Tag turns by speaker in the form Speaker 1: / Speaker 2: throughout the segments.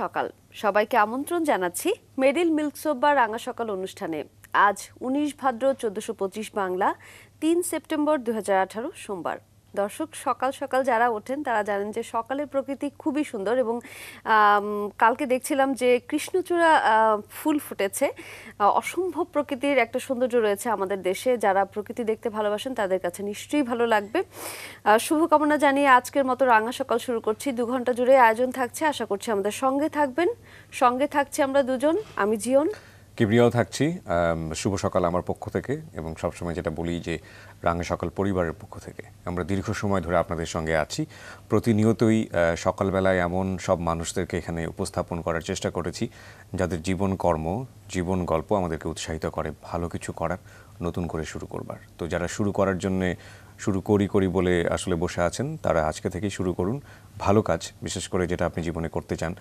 Speaker 1: সকাল সবাইকে আমন্ত্রণ জানাচ্ছি মেডিল মিল্কসোপ রাঙা সকাল অনুষ্ঠানে আজ উনিশ ভাদ্র চোদ্দশো পঁচিশ বাংলা তিন সেপ্টেম্বর দু সোমবার দর্শক সকাল সকাল যারা ওঠেন তারা জানেন যে সকালের প্রকৃতি খুবই সুন্দর এবং কালকে দেখছিলাম যে কৃষ্ণচূড়া ফুল ফুটেছে অসম্ভব প্রকৃতির একটা সৌন্দর্য রয়েছে আমাদের দেশে যারা প্রকৃতি দেখতে ভালোবাসেন তাদের কাছে নিশ্চয়ই ভালো লাগবে শুভকামনা জানিয়ে আজকের মতো রাঙা সকাল শুরু করছি দু ঘন্টা জুড়ে আয়োজন থাকছে আশা করছি আমাদের সঙ্গে থাকবেন সঙ্গে থাকছি আমরা দুজন আমি জিয়ন
Speaker 2: কিবরিয়াও থাকছি শুভ সকাল আমার পক্ষ থেকে এবং সবসময় যেটা বলি যে রাঙে সকল পরিবারের পক্ষ থেকে আমরা দীর্ঘ সময় ধরে আপনাদের সঙ্গে আছি প্রতিনিয়তই সকালবেলায় এমন সব মানুষদেরকে এখানে উপস্থাপন করার চেষ্টা করেছি যাদের জীবন কর্ম জীবন গল্প আমাদেরকে উৎসাহিত করে ভালো কিছু করার নতুন করে শুরু করবার তো যারা শুরু করার জন্যে শুরু করি করি বলে আসলে বসে আছেন তারা আজকে থেকেই শুরু করুন ভালো কাজ বিশেষ করে যেটা আপনি জীবনে করতে চান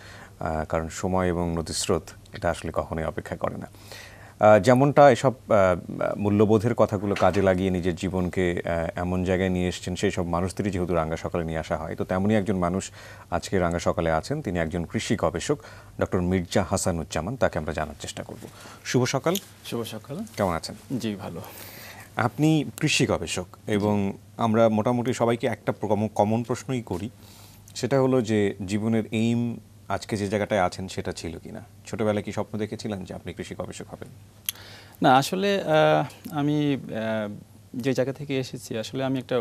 Speaker 2: কারণ সময় এবং নদীস্রোত এটা আসলে কখনোই অপেক্ষা করে না যেমনটা এসব মূল্যবোধের কথাগুলো কাজে লাগিয়ে নিজের জীবনকে এমন জায়গায় নিয়ে এসছেন সেই সব মানুষদেরই যেহেতু রাঙ্গা সকালে নিয়ে আসা হয় তো তেমনই একজন মানুষ আজকে রাঙ্গা সকালে আছেন তিনি একজন কৃষি গবেষক ডক্টর মির্জা হাসানুজ্জামান তাকে আমরা জানার চেষ্টা করব শুভ সকাল শুভ সকাল কেমন আছেন জি ভালো আপনি কৃষি গবেষক এবং আমরা মোটামুটি সবাইকে একটা কমন প্রশ্নই করি সেটা হলো যে জীবনের এইম আজকে যে জায়গাটায় আছেন সেটা ছিল কিনা ছোটোবেলায় কি স্বপ্ন দেখেছিলেন যে আপনি কৃষি গবেষক হবেন
Speaker 3: না আসলে আমি যে জায়গা থেকে এসেছি আসলে আমি একটা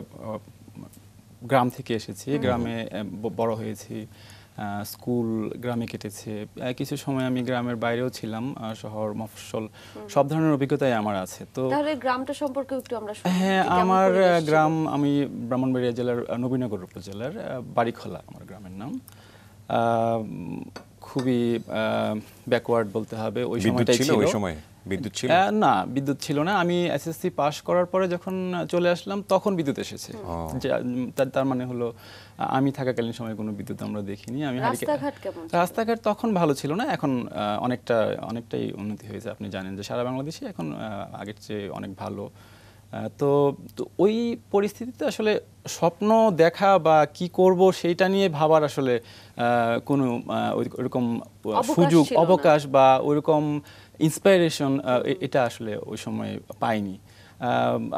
Speaker 3: গ্রাম থেকে এসেছি গ্রামে বড় হয়েছি স্কুল গ্রামে কেটেছে কিছু সময় আমি গ্রামের বাইরেও ছিলাম শহর মফসল সব ধরনের অভিজ্ঞতাই আমার আছে তো
Speaker 1: গ্রামটা সম্পর্কে একটু আমরা হ্যাঁ আমার গ্রাম
Speaker 3: আমি ব্রাহ্মণবাড়িয়া জেলার নবীনগর উপজেলার বাড়িখোলা আমার গ্রামের নাম খুবই ব্যাকওয়ার্ড বলতে হবে ওই সময়টাই ছিল ওই সময় বিদ্যুৎ ছিল না বিদ্যুৎ ছিল না আমি এসএসসি পাশ করার পরে যখন চলে আসলাম তখন বিদ্যুৎ এসেছে তার মানে হলো আমি থাকাকালীন সময় কোনো বিদ্যুৎ আমরা দেখিনি আমি রাস্তাঘাট তখন ভালো ছিল না এখন অনেকটা অনেকটাই উন্নতি হয়েছে আপনি জানেন যে সারা বাংলাদেশে এখন আগের চেয়ে অনেক ভালো তো ওই পরিস্থিতিতে আসলে স্বপ্ন দেখা বা কি করব সেইটা নিয়ে ভাবার আসলে কোনো ওইরকম সুযোগ অবকাশ বা ওইরকম ইন্সপাইরেশন এটা আসলে ওই সময় পাইনি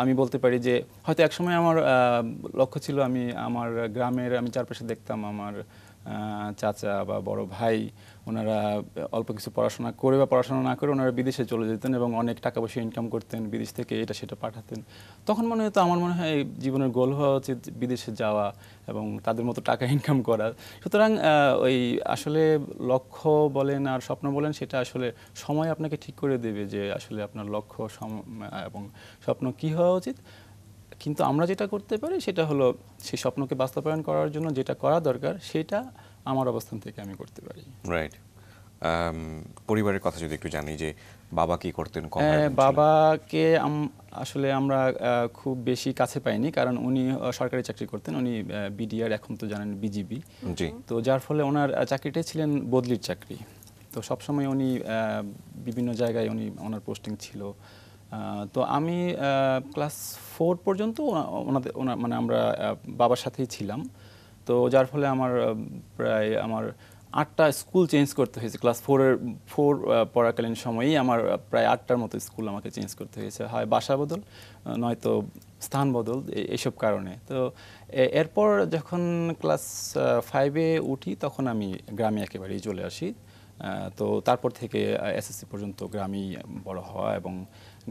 Speaker 3: আমি বলতে পারি যে হয়তো এক সময় আমার লক্ষ্য ছিল আমি আমার গ্রামের আমি চারপাশে দেখতাম আমার চাচা বা বড় ভাই ওনারা অল্প কিছু পড়াশোনা করে বা পড়াশোনা না করে ওনারা বিদেশে চলে যেতেন এবং অনেক টাকা পয়সা ইনকাম করতেন বিদেশ থেকে এটা সেটা পাঠাতেন তখন মনে হয়তো আমার মনে হয় জীবনের গোল হওয়া উচিত বিদেশে যাওয়া এবং তাদের মতো টাকা ইনকাম করা সুতরাং ওই আসলে লক্ষ্য বলেন আর স্বপ্ন বলেন সেটা আসলে সময় আপনাকে ঠিক করে দেবে যে আসলে আপনার লক্ষ্য এবং স্বপ্ন কি হওয়া উচিত কিন্তু আমরা যেটা করতে পারি সেটা হলো সেই স্বপ্নকে বাস্তবায়ন করার জন্য যেটা করা দরকার সেটা আমার অবস্থান থেকে আমি করতে পারি
Speaker 2: রাইট um, পরিবারের কথা যদি একটু জানি যে বাবা কি করতেন হ্যাঁ,
Speaker 3: বাবাকে আসলে আমরা খুব বেশি কাছে পাইনি কারণ উনি সরকারি চাকরি করতেন উনি বিডিআর এখন তো জানেন বিজিবি তো যার ফলে ওনার চাকরিটাই ছিলেন বদলির চাকরি তো সবসময় উনি বিভিন্ন জায়গায় উনি ওনার পোস্টিং ছিল তো আমি ক্লাস ফোর পর্যন্ত ওনাদের ওনার মানে আমরা বাবার সাথেই ছিলাম তো যার ফলে আমার প্রায় আমার আটটা স্কুল চেঞ্জ করতে হয়েছে ক্লাস ফোরের ফোর পড়াকালীন সময়েই আমার প্রায় আটটার মতো স্কুল আমাকে চেঞ্জ করতে হয়েছে হয় বাসা বদল নয়তো স্থান বদল এইসব কারণে তো এরপর যখন ক্লাস ফাইভে উঠি তখন আমি গ্রামে একেবারেই চলে আসি তো তারপর থেকে এসএসসি পর্যন্ত গ্রামেই বড় হওয়া এবং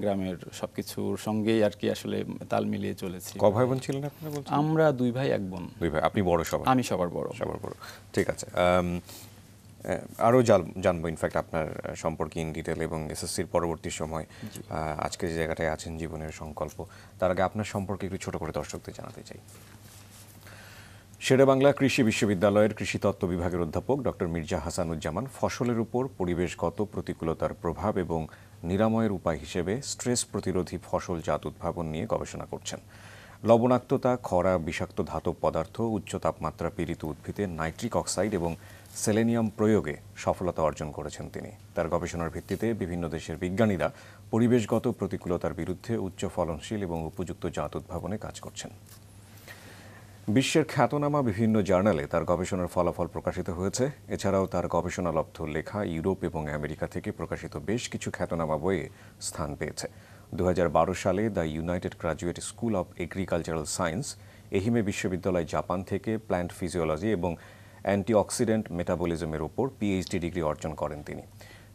Speaker 3: গ্রামের সব কিছুর সঙ্গেই আর কি আসলে তাল মিলিয়ে চলেছি ক ভাই বোন ছিলেন আপনারা বলছেন আমরা দুই ভাই এক বোন দুই ভাই আপনি বড় সবার আমি সবার বড় সবার
Speaker 2: বড় ঠিক আছে আরও জানবো ইনফ্যাক্ট আপনার সম্পর্কে ইন ডিটেল এবং এসএসসির পরবর্তী সময় আজকে যে জায়গাটায় আছেন জীবনের সংকল্প তার আগে আপনার সম্পর্কে একটু ছোট করে দর্শকদের জানাতে চাই শেরেবাংলা কৃষি বিশ্ববিদ্যালয়ের কৃষিতত্ত্ব বিভাগের অধ্যাপক ডক্টর মির্জা হাসানুজ্জামান ফসলের উপর পরিবেশগত প্রতিকূলতার প্রভাব এবং নিরাময়ের উপায় হিসেবে স্ট্রেস প্রতিরোধী ফসল জাত উদ্ভাবন নিয়ে গবেষণা করছেন লবণাক্ততা খরা বিষাক্ত ধাতব পদার্থ উচ্চ তাপমাত্রা পীড়িত উদ্ভিদে নাইট্রিক অক্সাইড এবং সেলেনিয়াম প্রয়োগে সফলতা অর্জন করেছেন তিনি তার গবেষণার ভিত্তিতে বিভিন্ন দেশের বিজ্ঞানীরা পরিবেশগত প্রতিকূলতার বিরুদ্ধে উচ্চ ফলনশীল এবং উপযুক্ত জাত উদ্ভাবনে কাজ করছেন বিশ্বের খ্যাতনামা বিভিন্ন জার্নালে তার গবেষণার ফলাফল প্রকাশিত হয়েছে এছাড়াও তার গবেষণালব্ধ লেখা ইউরোপ এবং আমেরিকা থেকে প্রকাশিত বেশ কিছু খ্যাতনামা বইয়ে স্থান পেয়েছে দু সালে the United Graduate School of Agricultural Science Ehime বিশ্ববিদ্যালয় জাপান থেকে প্ল্যান্ট ফিজিওলজি এবং অ্যান্টিঅক্সিডেন্ট মেটাবলিজমের ওপর পিএইচডি ডিগ্রি অর্জন করেন তিনি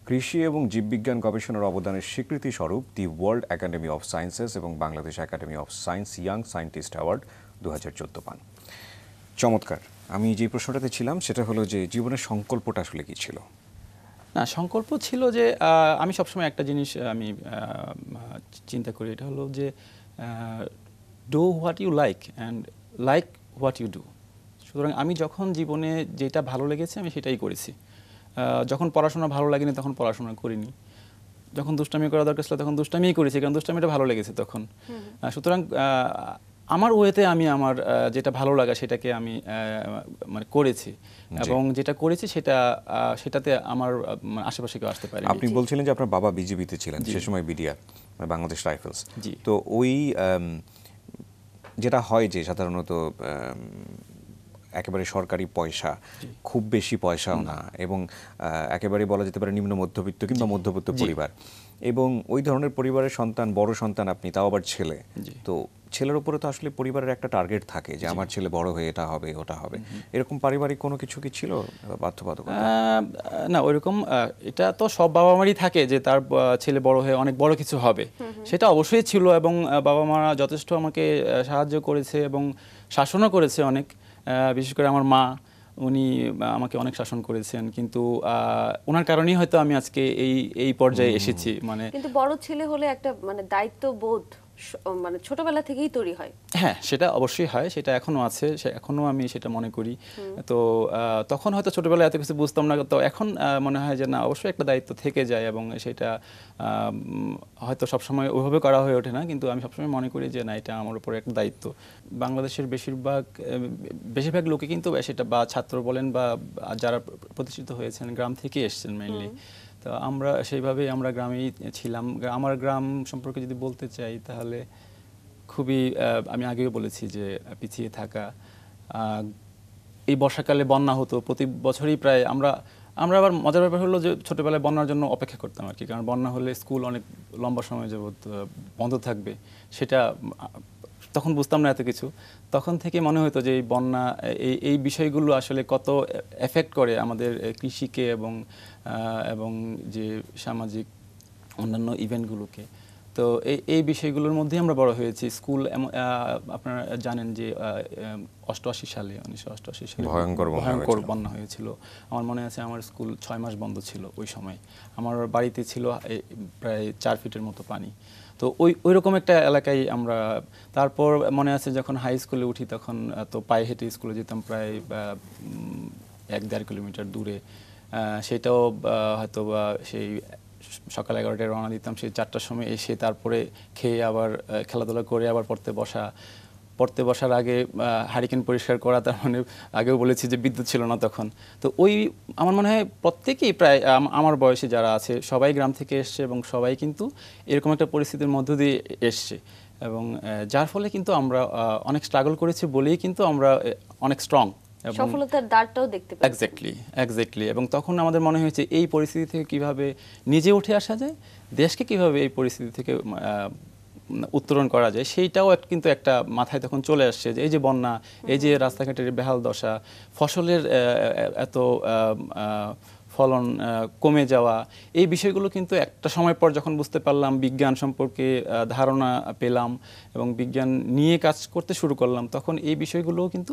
Speaker 2: কৃষি এবং জীববিজ্ঞান গবেষণার অবদানের স্বীকৃতিস্বরূপ the World Academy of Sciences এবং Bangladesh Academy of Science young scientist award দু পান চমৎকার আমি যে প্রশ্নটাতে ছিলাম সেটা হলো যে জীবনের সংকল্পটা আসলে কি ছিল
Speaker 3: না সংকল্প ছিল যে আমি সবসময় একটা জিনিস আমি চিন্তা করি এটা হলো যে do what you like and like what you do সুতরাং আমি যখন জীবনে যেটা ভালো লেগেছে আমি সেটাই করেছি যখন পড়াশোনা ভালো লাগেনি তখন পড়াশোনা করিনি যখন দুষ্টামি করা দরকার ছিল তখন দুষ্টামিই করেছি কারণ দুষ্টামিটা ভালো লেগেছে তখন সুতরাং আমার ওয়েতে আমি আমার যেটা ভালো লাগা সেটাকে আমি মানে করেছি এবং যেটা করেছি সেটা সেটাতে আমার মানে আশেপাশে কেউ আসতে পারে আপনি
Speaker 2: বলছিলেন যে আপনার বাবা বিজিবিতে ছিলেন সে সময় বিডিআর মানে বাংলাদেশ রাইফেলস তো ওই যেটা হয় যে সাধারণত একেবারে সরকারি পয়সা খুব বেশি পয়সাও না এবং একেবারে বলা যেতে পারে নিম্ন মধ্যবিত্ত কিংবা মধ্যবিত্ত পরিবার এবং ওই ধরনের পরিবারের সন্তান বড় সন্তান আপনি তাও আবার ছেলে তো ছেলের উপরে তো আসলে পরিবারের একটা টার্গেট থাকে যে আমার ছেলে বড় হয়ে এটা হবে ওটা হবে এরকম পারিবারিক কোনো কিছু কি ছিল
Speaker 3: বাধ্যবাধকতা না ওইরকম এটা তো সব বাবা মারই থাকে যে তার ছেলে বড় হয়ে অনেক বড় কিছু হবে সেটা অবশ্যই ছিল এবং বাবা মারা যথেষ্ট আমাকে সাহায্য করেছে এবং শাসনও করেছে অনেক বিশেষ করে আমার মা উনি আমাকে অনেক শাসন করেছেন কিন্তু ওনার কারণেই হয়তো আমি আজকে এই এই পর্যায়ে এসেছি মানে
Speaker 1: কিন্তু বড় ছেলে হলে একটা মানে দায়িত্ববোধ মানে ছোটবেলা থেকেই তৈরি হয়
Speaker 3: হ্যাঁ সেটা অবশ্যই হয় সেটা এখনো আছে এখনো আমি সেটা মনে করি তো তখন হয়তো ছোটবেলায় এত কিছু বুঝতাম না তো এখন মনে হয় যে না অবশ্যই একটা দায়িত্ব থেকে যায় এবং সেটা হয়তো সবসময় ওইভাবে করা হয়ে ওঠে না কিন্তু আমি সবসময় মনে করি যে না এটা আমার উপরে একটা দায়িত্ব বাংলাদেশের বেশিরভাগ বেশিরভাগ লোকে কিন্তু সেটা বা ছাত্র বলেন বা যারা প্রতিষ্ঠিত হয়েছেন গ্রাম থেকে এসছেন মেনলি তো আমরা সেইভাবেই আমরা গ্রামেই ছিলাম আমার গ্রাম সম্পর্কে যদি বলতে চাই তাহলে খুবই আমি আগেও বলেছি যে পিছিয়ে থাকা এই বর্ষাকালে বন্যা হতো প্রতি বছরই প্রায় আমরা আমরা আবার মজার ব্যাপার হলো যে ছোটোবেলায় বন্যার জন্য অপেক্ষা করতাম আর কি কারণ বন্যা হলে স্কুল অনেক লম্বা সময় যাবৎ বন্ধ থাকবে সেটা তখন বুঝতাম না এত কিছু তখন থেকে মনে হতো যে এই বন্যা এই এই বিষয়গুলো আসলে কত এফেক্ট করে আমাদের কৃষিকে এবং এবং যে সামাজিক অন্যান্য ইভেন্টগুলোকে তো এই এই বিষয়গুলোর মধ্যেই আমরা বড় হয়েছি স্কুল আপনারা জানেন যে অষ্টআশি সালে উনিশশো অষ্টআশি সালে ভয়ঙ্কর ভয়ঙ্কর বন্যা হয়েছিল আমার মনে আছে আমার স্কুল ছয় মাস বন্ধ ছিল ওই সময় আমার বাড়িতে ছিল প্রায় চার ফিটের মতো পানি তো ওই ওই রকম একটা এলাকায় আমরা তারপর মনে আছে যখন হাই স্কুলে উঠি তখন তো পায়ে হেঁটে স্কুলে যেতাম প্রায় এক দেড় কিলোমিটার দূরে সেটাও হয়তো বা সেই সকাল এগারোটায় রওনা দিতাম সেই চারটার সময় এসে তারপরে খেয়ে আবার খেলাধুলা করে আবার পড়তে বসা পড়তে বসার আগে হারিকেন পরিষ্কার করা তার মানে আগেও বলেছি যে বিদ্যুৎ ছিল না তখন তো ওই আমার মনে হয় প্রত্যেকেই প্রায় আমার বয়সে যারা আছে সবাই গ্রাম থেকে এসছে এবং সবাই কিন্তু এরকম একটা পরিস্থিতির মধ্য দিয়ে এসছে এবং যার ফলে কিন্তু আমরা অনেক স্ট্রাগল করেছি বলেই কিন্তু আমরা অনেক স্ট্রং সফলতার
Speaker 1: দ্বারটাও দেখতে পাই
Speaker 3: এক্স্যাক্টলি এক্স্যাক্টলি এবং তখন আমাদের মনে হয়েছে এই পরিস্থিতি থেকে কিভাবে নিজে উঠে আসা যায় দেশকে কিভাবে এই পরিস্থিতি থেকে উত্তরণ করা যায় সেইটাও কিন্তু একটা মাথায় তখন চলে আসছে যে এই যে বন্যা এই যে রাস্তাঘাটের বেহাল দশা ফসলের এত ফলন কমে যাওয়া এই বিষয়গুলো কিন্তু একটা সময় পর যখন বুঝতে পারলাম বিজ্ঞান সম্পর্কে ধারণা পেলাম এবং বিজ্ঞান নিয়ে কাজ করতে শুরু করলাম তখন এই বিষয়গুলো কিন্তু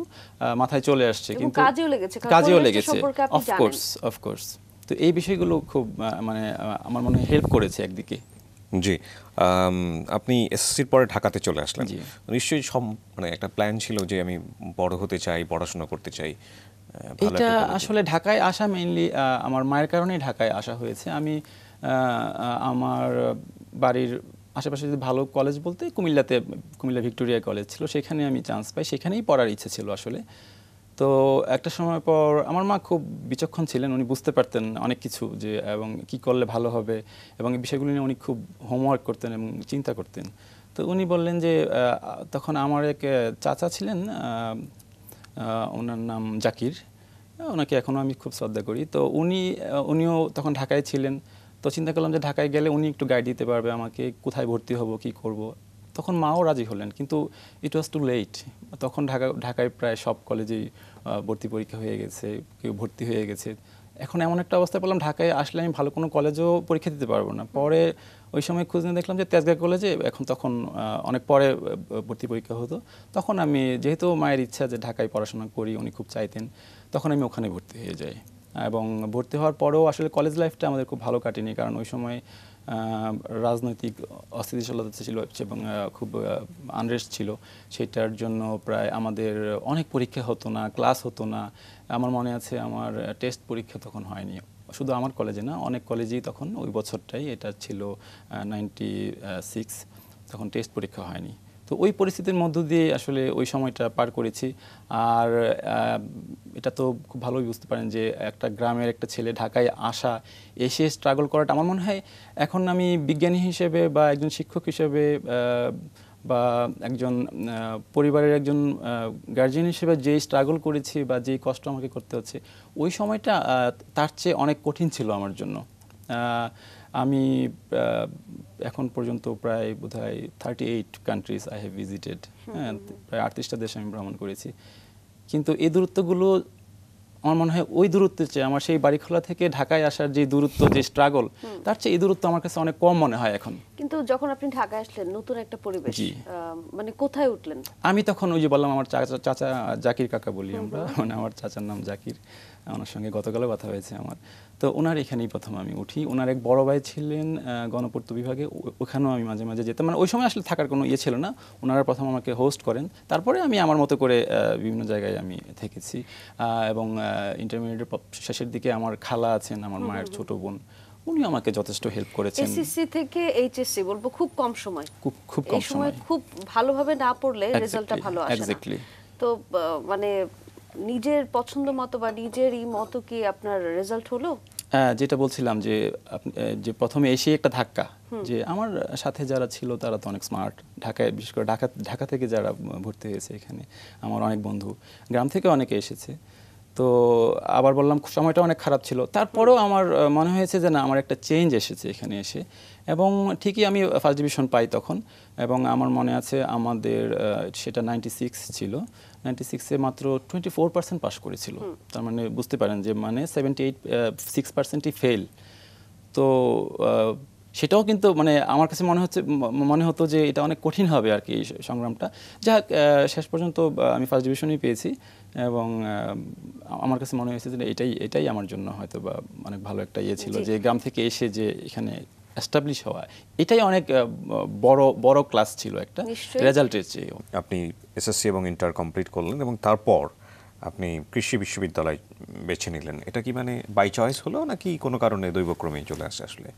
Speaker 3: মাথায় চলে আসছে কিন্তু কাজেও লেগেছে কাজেও লেগেছে অফকোর্স অফকোর্স তো এই বিষয়গুলো খুব মানে আমার মনে হয় হেল্প করেছে একদিকে
Speaker 2: জি আপনি এসএসসির পরে ঢাকাতে চলে আসলেন
Speaker 3: নিশ্চয়ই সব মানে একটা প্ল্যান
Speaker 2: ছিল যে আমি বড় হতে চাই পড়াশোনা করতে চাই এটা
Speaker 3: আসলে ঢাকায় আসা মেইনলি আমার মায়ের কারণেই ঢাকায় আসা হয়েছে আমি আমার বাড়ির আশেপাশে যদি ভালো কলেজ বলতে কুমিল্লাতে কুমিল্লা ভিক্টোরিয়া কলেজ ছিল সেখানে আমি চান্স পাই সেখানেই পড়ার ইচ্ছে ছিল আসলে তো একটা সময় পর আমার মা খুব বিচক্ষণ ছিলেন উনি বুঝতে পারতেন অনেক কিছু যে এবং কি করলে ভালো হবে এবং এই বিষয়গুলি নিয়ে উনি খুব হোমওয়ার্ক করতেন এবং চিন্তা করতেন তো উনি বললেন যে তখন আমার এক চাচা ছিলেন ওনার নাম জাকির ওনাকে এখনও আমি খুব শ্রদ্ধা করি তো উনি উনিও তখন ঢাকায় ছিলেন তো চিন্তা করলাম যে ঢাকায় গেলে উনি একটু গাইড দিতে পারবে আমাকে কোথায় ভর্তি হব কি করব তখন মাও রাজি হলেন কিন্তু ইট ওয়াজ টু লেট তখন ঢাকা ঢাকায় প্রায় সব কলেজেই ভর্তি পরীক্ষা হয়ে গেছে কেউ ভর্তি হয়ে গেছে এখন এমন একটা অবস্থায় পেলাম ঢাকায় আসলে আমি ভালো কোনো কলেজেও পরীক্ষা দিতে পারবো না পরে ওই সময় খোঁজ নিয়ে দেখলাম যে তেজগাঁ কলেজে এখন তখন অনেক পরে ভর্তি পরীক্ষা হতো তখন আমি যেহেতু মায়ের ইচ্ছা যে ঢাকায় পড়াশোনা করি উনি খুব চাইতেন তখন আমি ওখানে ভর্তি হয়ে যাই এবং ভর্তি হওয়ার পরেও আসলে কলেজ লাইফটা আমাদের খুব ভালো কাটেনি কারণ ওই সময় রাজনৈতিক অস্থিতিশীলতা ছিল এবং খুব আনরেস্ট ছিল সেটার জন্য প্রায় আমাদের অনেক পরীক্ষা হতো না ক্লাস হতো না আমার মনে আছে আমার টেস্ট পরীক্ষা তখন হয়নি শুধু আমার কলেজে না অনেক কলেজেই তখন ওই বছরটাই এটা ছিল নাইনটি সিক্স তখন টেস্ট পরীক্ষা হয়নি তো ওই পরিস্থিতির মধ্য দিয়ে আসলে ওই সময়টা পার করেছি আর এটা তো খুব ভালোই বুঝতে পারেন যে একটা গ্রামের একটা ছেলে ঢাকায় আসা এসে স্ট্রাগল করাটা আমার মনে হয় এখন আমি বিজ্ঞানী হিসেবে বা একজন শিক্ষক হিসেবে বা একজন পরিবারের একজন গার্জিয়ান হিসেবে যে স্ট্রাগল করেছি বা যে কষ্ট আমাকে করতে হচ্ছে ওই সময়টা তার চেয়ে অনেক কঠিন ছিল আমার জন্য আমি এখন পর্যন্ত প্রায় বোধ হয় thirty eight countries I have visited হ্যাঁ প্রায় আটত্রিশটা দেশ আমি ভ্রমণ করেছি কিন্তু এই দূরত্বগুলো আমার মনে হয় ওই দূরত্বের চেয়ে আমার সেই বাড়িখোলা থেকে ঢাকায় আসার যে দূরত্ব যে স্ট্রাগল তার চেয়ে এই দূরত্ব আমার কাছে অনেক কম মনে হয় এখন
Speaker 1: কিন্তু যখন আপনি ঢাকায় আসলেন নতুন একটা পরিবেশ মানে কোথায় উঠলেন
Speaker 3: আমি তখন ওই যে বললাম আমার চাচা চাচা জাকির কাকা বলি আমরা মানে আমার চাচার নাম জাকির ওনার সঙ্গে গতকালও কথা হয়েছে আমার তো ওনার এখানেই প্রথম আমি উঠি ওনার এক বড় ভাই ছিলেন গণপূর্ত বিভাগে ওখানেও আমি মাঝে মাঝে যেতাম মানে ওই সময় আসলে থাকার কোনো ইয়ে ছিল না ওনারা প্রথম আমাকে হোস্ট করেন তারপরে আমি আমার মতো করে বিভিন্ন জায়গায় আমি থেকেছি এবং ইন্টারমিডিয়েটের শেষের দিকে আমার খালা আছেন আমার মায়ের ছোট বোন উনি আমাকে যথেষ্ট হেল্প করেছেন এসএসসি
Speaker 1: থেকে এইচএসসি বলবো খুব কম সময়
Speaker 3: খুব খুব কম সময়
Speaker 1: খুব ভালোভাবে না পড়লে রেজাল্টটা ভালো আসে না তো মানে নিজের পছন্দ মতো বা নিজের মতো কি আপনার রেজাল্ট হলো
Speaker 3: হ্যাঁ যেটা বলছিলাম যে যে প্রথমে এসে একটা ধাক্কা যে আমার সাথে যারা ছিল তারা তো অনেক স্মার্ট ঢাকায় বিশেষ করে ঢাকা ঢাকা থেকে যারা ভর্তি হয়েছে এখানে আমার অনেক বন্ধু গ্রাম থেকে অনেকে এসেছে তো আবার বললাম সময়টা অনেক খারাপ ছিল তারপরেও আমার মনে হয়েছে যে না আমার একটা চেঞ্জ এসেছে এখানে এসে এবং ঠিকই আমি ফার্স্ট ডিভিশন পাই তখন এবং আমার মনে আছে আমাদের সেটা নাইনটি সিক্স ছিল নাইনটি সিক্সে মাত্র টোয়েন্টি ফোর পার্সেন্ট পাস করেছিল তার মানে বুঝতে পারেন যে মানে সেভেন্টি এইট সিক্স পার্সেন্টই ফেল তো সেটাও কিন্তু মানে আমার কাছে মনে হচ্ছে মনে হতো যে এটা অনেক কঠিন হবে আর কি সংগ্রামটা যা শেষ পর্যন্ত আমি ফার্স্ট ডিভিশনই পেয়েছি এবং আমার কাছে মনে হয়েছে যে এটাই এটাই আমার জন্য হয়তো বা অনেক ভালো একটা ইয়ে ছিল যে গ্রাম থেকে এসে যে এখানে এস্টাবলিশ হওয়া এটাই অনেক বড় বড় ক্লাস ছিল একটা রেজাল্টের চেয়েও আপনি এসএসসি এবং ইন্টার
Speaker 2: কমপ্লিট করলেন এবং তারপর আপনি কৃষি বিশ্ববিদ্যালয় বেছে নিলেন এটা কি মানে বাই চয়েস হলো নাকি কোনো কারণে দৈবক্রমে চলে আসে আসলে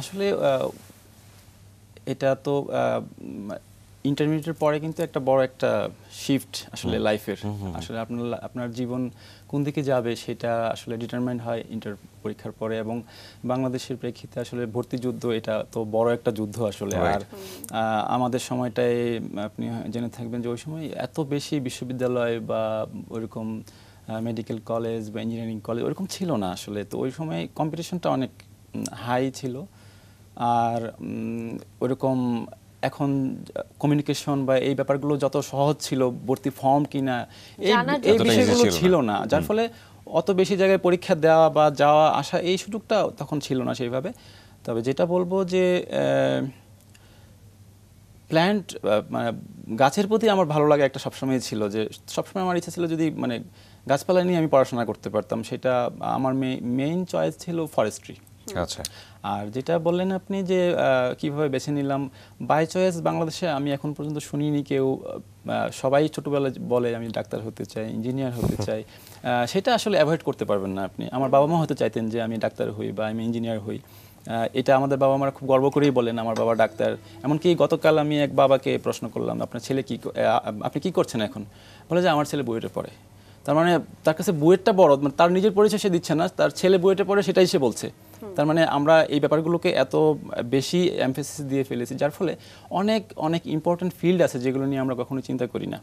Speaker 3: আসলে এটা তো ইন্টারমিডিয়েটের পরে কিন্তু একটা বড় একটা শিফট আসলে লাইফের আসলে আপনার আপনার জীবন কোন দিকে যাবে সেটা আসলে ডিটারমাইন হয় ইন্টার পরীক্ষার পরে এবং বাংলাদেশের প্রেক্ষিতে আসলে ভর্তি যুদ্ধ এটা তো বড় একটা যুদ্ধ আসলে আর আমাদের সময়টায় আপনি জেনে থাকবেন যে ওই সময় এত বেশি বিশ্ববিদ্যালয় বা ওইরকম মেডিকেল কলেজ বা ইঞ্জিনিয়ারিং কলেজ ওরকম ছিল না আসলে তো ওই সময় কম্পিটিশনটা অনেক হাই ছিল আর ওরকম এখন কমিউনিকেশন বা এই ব্যাপারগুলো যত সহজ ছিল ভর্তি ফর্ম কিনা এই বিষয়গুলো ছিল না যার ফলে অত বেশি জায়গায় পরীক্ষা দেওয়া বা যাওয়া আসা এই সুযোগটা তখন ছিল না সেইভাবে তবে যেটা বলবো যে প্ল্যান্ট মানে গাছের প্রতি আমার ভালো লাগে একটা সবসময় ছিল যে সবসময় আমার ইচ্ছা ছিল যদি মানে গাছপালা নিয়ে আমি পড়াশোনা করতে পারতাম সেটা আমার মেইন চয়েস ছিল ফরেস্ট্রি আচ্ছা আর যেটা বললেন আপনি যে কিভাবে বেছে নিলাম বাই চয়েস বাংলাদেশে আমি এখন পর্যন্ত শুনিনি কেউ সবাই ছোটবেলায় বলে আমি ডাক্তার হতে চাই ইঞ্জিনিয়ার হতে চাই সেটা আসলে অ্যাভয়েড করতে পারবেন না আপনি আমার বাবা মা হতে চাইতেন যে আমি ডাক্তার হই বা আমি ইঞ্জিনিয়ার হই এটা আমাদের বাবা মারা খুব গর্ব করেই বলেন আমার বাবা ডাক্তার এমনকি গতকাল আমি এক বাবাকে প্রশ্ন করলাম আপনার ছেলে কি আপনি কি করছেন এখন বলে যে আমার ছেলে বইয়েটে পড়ে তার মানে তার কাছে বুয়েটটা বড় মানে তার নিজের পরিচয় সে দিচ্ছে না তার ছেলে বুয়েটে পড়ে সেটাই সে বলছে তার মানে আমরা এই ব্যাপারগুলোকে এত বেশি এমফেসিস দিয়ে ফেলেছি যার ফলে অনেক অনেক ইম্পর্ট্যান্ট ফিল্ড আছে যেগুলো নিয়ে আমরা কখনো চিন্তা করি না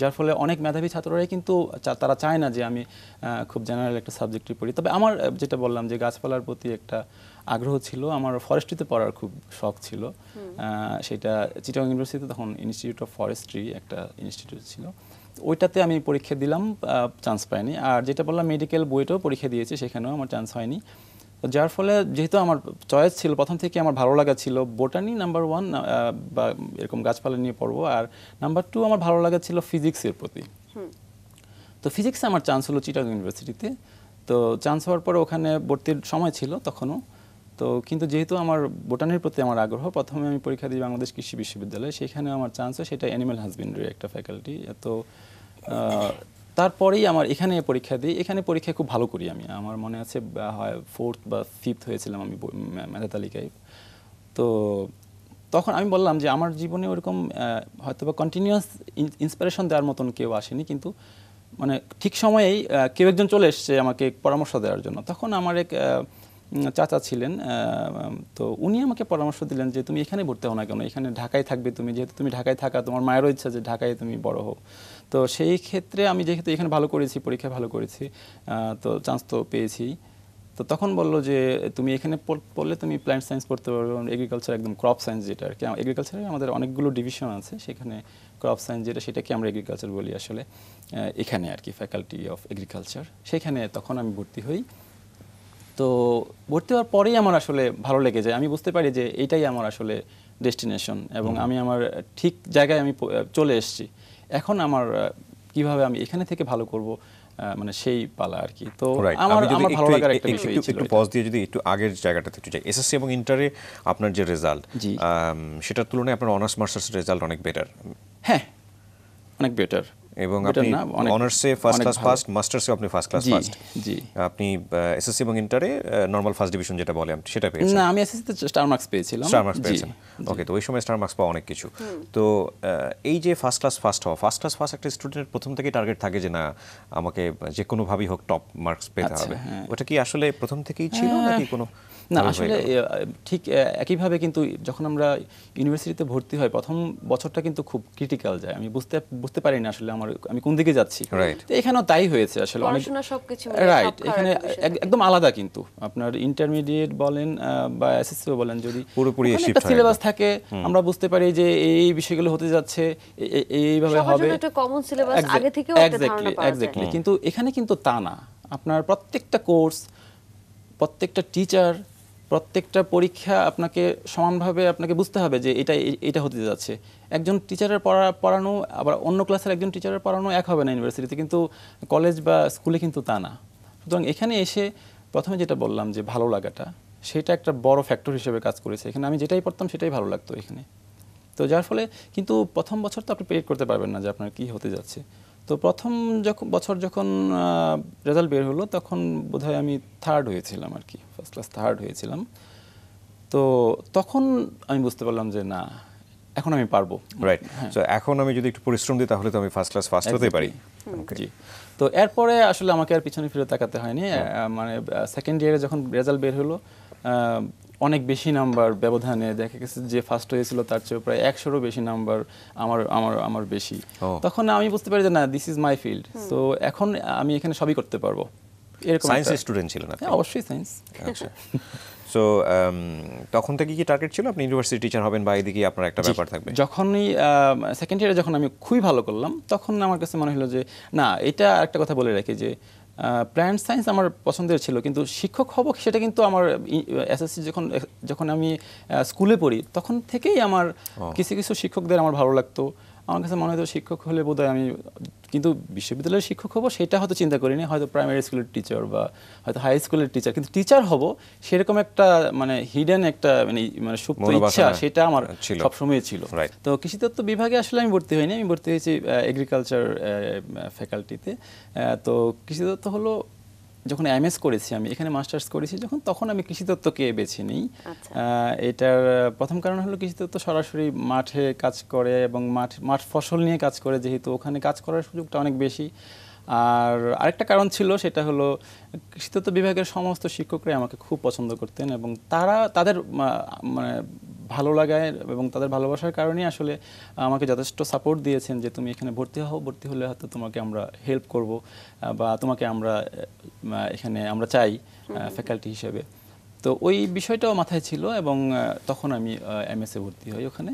Speaker 3: যার ফলে অনেক মেধাবী ছাত্ররাই কিন্তু তারা চায় না যে আমি খুব জেনারেল একটা সাবজেক্টই পড়ি তবে আমার যেটা বললাম যে গাছপালার প্রতি একটা আগ্রহ ছিল আমার ফরেস্ট্রিতে পড়ার খুব শখ ছিল সেটা চিটাং ইউনিভার্সিটিতে তখন ইনস্টিটিউট অফ ফরেস্ট্রি একটা ইনস্টিটিউট ছিল ওইটাতে আমি পরীক্ষা দিলাম চান্স পাইনি আর যেটা বললাম মেডিকেল বইটাও পরীক্ষা দিয়েছি সেখানেও আমার চান্স হয়নি যার ফলে যেহেতু আমার চয়েস ছিল প্রথম থেকে আমার ভালো লাগা ছিল বোটানি নাম্বার ওয়ান বা এরকম গাছপালা নিয়ে পড়বো আর নাম্বার টু আমার ভালো লাগা ছিল ফিজিক্সের প্রতি তো ফিজিক্সে আমার চান্স হলো চিটাং ইউনিভার্সিটিতে তো চান্স হওয়ার পরে ওখানে ভর্তির সময় ছিল তখনও তো কিন্তু যেহেতু আমার বোটানির প্রতি আমার আগ্রহ প্রথমে আমি পরীক্ষা দিই বাংলাদেশ কৃষি বিশ্ববিদ্যালয়ে সেখানে আমার চান্স হয় সেটা অ্যানিম্যাল হাজবেন্ডারি একটা ফ্যাকাল্টি তো তারপরেই আমার এখানে পরীক্ষা দিই এখানে পরীক্ষা খুব ভালো করি আমি আমার মনে আছে হয় ফোর্থ বা ফিফথ হয়েছিলাম আমি মেধা তালিকায় তো তখন আমি বললাম যে আমার জীবনে ওরকম হয়তো বা কন্টিনিউয়াস ইন্সপিরেশন দেওয়ার মতন কেউ আসেনি কিন্তু মানে ঠিক সময়েই কেউ একজন চলে এসছে আমাকে পরামর্শ দেওয়ার জন্য তখন আমার এক চাচা ছিলেন তো উনি আমাকে পরামর্শ দিলেন যে তুমি এখানে ভর্তি হও না কেন এখানে ঢাকায় থাকবে তুমি যেহেতু তুমি ঢাকায় থাকা তোমার মায়েরও ইচ্ছা যে ঢাকায় তুমি বড় হোক তো সেই ক্ষেত্রে আমি যেহেতু এখানে ভালো করেছি পরীক্ষা ভালো করেছি তো চান্স তো পেয়েছি তো তখন বললো যে তুমি এখানে পড়লে তুমি প্ল্যান্ট সায়েন্স পড়তে পারবে এগ্রিকালচার একদম ক্রপ সায়েন্স যেটা আর কি এগ্রিকালচারে আমাদের অনেকগুলো ডিভিশন আছে সেখানে ক্রপ সায়েন্স যেটা সেটাকে আমরা এগ্রিকালচার বলি আসলে এখানে আর কি ফ্যাকাল্টি অফ এগ্রিকালচার সেখানে তখন আমি ভর্তি হই তো ভর্তি হওয়ার পরেই আমার আসলে ভালো লেগে যায় আমি বুঝতে পারি যে এটাই আমার আসলে ডেস্টিনেশন এবং আমি আমার ঠিক জায়গায় আমি চলে এসেছি এখন আমার কিভাবে আমি এখানে থেকে ভালো করব মানে সেই পালা আর কি তো আমার আমার ভালো লাগার একটা বিষয় ছিল একটু পজ
Speaker 2: দিয়ে যদি একটু আগের জায়গাটা একটু যাই এসএসসি এবং ইন্টারে আপনার যে রেজাল্ট সেটার তুলনায় আপনার অনার্স মাস্টার্স রেজাল্ট অনেক বেটার হ্যাঁ অনেক বেটার এবং আপনি অনার্সে ফার্স্ট ক্লাস ফার্স্ট মাস্টার্সে আপনি ফার্স্ট ক্লাস ফার্স্ট জি আপনি এসএসসি এবং ইন্টারে নরমাল ফার্স্ট ডিভিশন যেটা বলে আমি সেটা পেয়েছি না আমি এসএসসি তে স্টার মার্কস পেয়েছিলাম স্টার মার্কস পেয়েছেন ওকে তো ওই সময় স্টার মার্কস পাওয়া অনেক কিছু তো এই যে ফার্স্ট ক্লাস ফার্স্ট হওয়া ফার্স্ট ক্লাস ফার্স্ট একটা স্টুডেন্টের প্রথম থেকে টার্গেট থাকে যে না আমাকে যে কোনো কোনোভাবেই হোক টপ মার্কস পেতে আচ্ছা, হবে হ্যাঁ।
Speaker 3: ওটা কি আসলে প্রথম থেকেই ছিল হ্যাঁ। নাকি কোনো না আসলে ঠিক একইভাবে কিন্তু যখন আমরা ইউনিভার্সিটিতে ভর্তি হয় প্রথম বছরটা কিন্তু খুব ক্রিটিক্যাল যায় আমি বুঝতে বুঝতে পারি না আসলে আমার আমি কোন দিকে যাচ্ছি তো এখানেও তাই হয়েছে আসলে রাইট এখানে একদম আলাদা কিন্তু আপনার ইন্টারমিডিয়েট বলেন বা এসএসসি বলেন যদি পুরোপুরি সিলেবাস থাকে আমরা বুঝতে পারি যে এই বিষয়গুলো হতে যাচ্ছে এইভাবে হবে একটা
Speaker 1: কমন সিলেবাস আগে কিন্তু
Speaker 3: এখানে কিন্তু তা না আপনার প্রত্যেকটা কোর্স প্রত্যেকটা টিচার প্রত্যেকটা পরীক্ষা আপনাকে সমানভাবে আপনাকে বুঝতে হবে যে এটা এটা হতে যাচ্ছে একজন টিচারের পড়া পড়ানো আবার অন্য ক্লাসের একজন টিচারের পড়ানো এক হবে না ইউনিভার্সিটিতে কিন্তু কলেজ বা স্কুলে কিন্তু তা না সুতরাং এখানে এসে প্রথমে যেটা বললাম যে ভালো লাগাটা সেটা একটা বড় ফ্যাক্টর হিসেবে কাজ করেছে এখানে আমি যেটাই পড়তাম সেটাই ভালো লাগতো এখানে তো যার ফলে কিন্তু প্রথম বছর তো আপনি প্রেডিক্ট করতে পারবেন না যে আপনার কী হতে যাচ্ছে তো প্রথম যখন বছর যখন রেজাল্ট বের হলো তখন বোধহয় আমি থার্ড হয়েছিলাম আর কি ফার্স্ট ক্লাস থার্ড হয়েছিলাম তো তখন আমি বুঝতে পারলাম যে না এখন আমি পারবো রাইট হ্যাঁ। তো এখন আমি যদি একটু পরিশ্রম দিই তাহলে তো আমি ফার্স্ট ক্লাস ফার্স্ট হতে পারি জি তো এরপরে আসলে আমাকে আর পিছনে ফিরে তাকাতে হয়নি হ্যাঁ। মানে সেকেন্ড ইয়ারে যখন রেজাল্ট বের হলো অনেক বেশি নাম্বার ব্যবধানে দেখা গেছে যে ফার্স্ট হয়েছিল তার চেয়ে প্রায় একশোরও বেশি নাম্বার আমার আমার আমার বেশি তখন আমি বুঝতে পারি যে না this is my field so এখন আমি এখানে সবই করতে পারবো এরকম সায়েন্স স্টুডেন্ট ছিলেন আপনি হ্যাঁ, অবশ্যই সায়েন্স আচ্ছা। সো um, তখন থেকে কি টার্গেট ছিল আপনি ইউনিভার্সিটি টিচার হবেন বা এদিকে
Speaker 2: আপনার একটা ব্যাপার থাকবে
Speaker 3: যখনই সেকেন্ড ইয়ারে যখন আমি খুবই ভালো করলাম তখন আমার কাছে মনে হলো যে না এটা একটা কথা বলে রাখি যে প্ল্যান্ট সায়েন্স আমার পছন্দের ছিল কিন্তু শিক্ষক হব সেটা কিন্তু আমার এসএসসি যখন যখন আমি স্কুলে পড়ি তখন থেকেই আমার কিছু কিছু শিক্ষকদের আমার ভালো লাগতো আমার কাছে মনে হতো শিক্ষক হলে বোধহয় আমি কিন্তু বিশ্ববিদ্যালয়ের শিক্ষক হবো সেটা হয়তো চিন্তা করিনি হয়তো প্রাইমারি স্কুলের টিচার বা হয়তো হাই স্কুলের টিচার কিন্তু টিচার হব সেরকম একটা মানে হিডেন একটা মানে মানে সুপ্ত ইচ্ছা সেটা আমার সবসময় ছিল তো কৃষিতত্ত্ব বিভাগে আসলে আমি ভর্তি হইনি আমি ভর্তি হয়েছি এগ্রিকালচার ফ্যাকাল্টিতে তো কৃষিতত্ত্ব হলো যখন এম করেছি আমি এখানে মাস্টার্স করেছি যখন তখন আমি কৃষিতত্ত্বকে বেছে নিই আচ্ছা। এটার প্রথম কারণ হলো কৃষিতত্ত্ব সরাসরি মাঠে কাজ করে এবং মাঠ মাঠ ফসল নিয়ে কাজ করে যেহেতু ওখানে কাজ করার সুযোগটা অনেক বেশি আর আরেকটা কারণ ছিল সেটা হলো কৃষিতত্ত্ব বিভাগের সমস্ত শিক্ষকরাই আমাকে খুব পছন্দ করতেন এবং তারা তাদের মানে ভালো লাগায় এবং তাদের ভালোবাসার কারণেই আসলে আমাকে যথেষ্ট সাপোর্ট দিয়েছেন যে তুমি এখানে ভর্তি হও ভর্তি হলে হয়তো তোমাকে আমরা হেল্প করব বা তোমাকে আমরা এখানে আমরা চাই ফ্যাকাল্টি হিসেবে তো ওই বিষয়টাও মাথায় ছিল এবং তখন আমি এম এসে ভর্তি হই ওখানে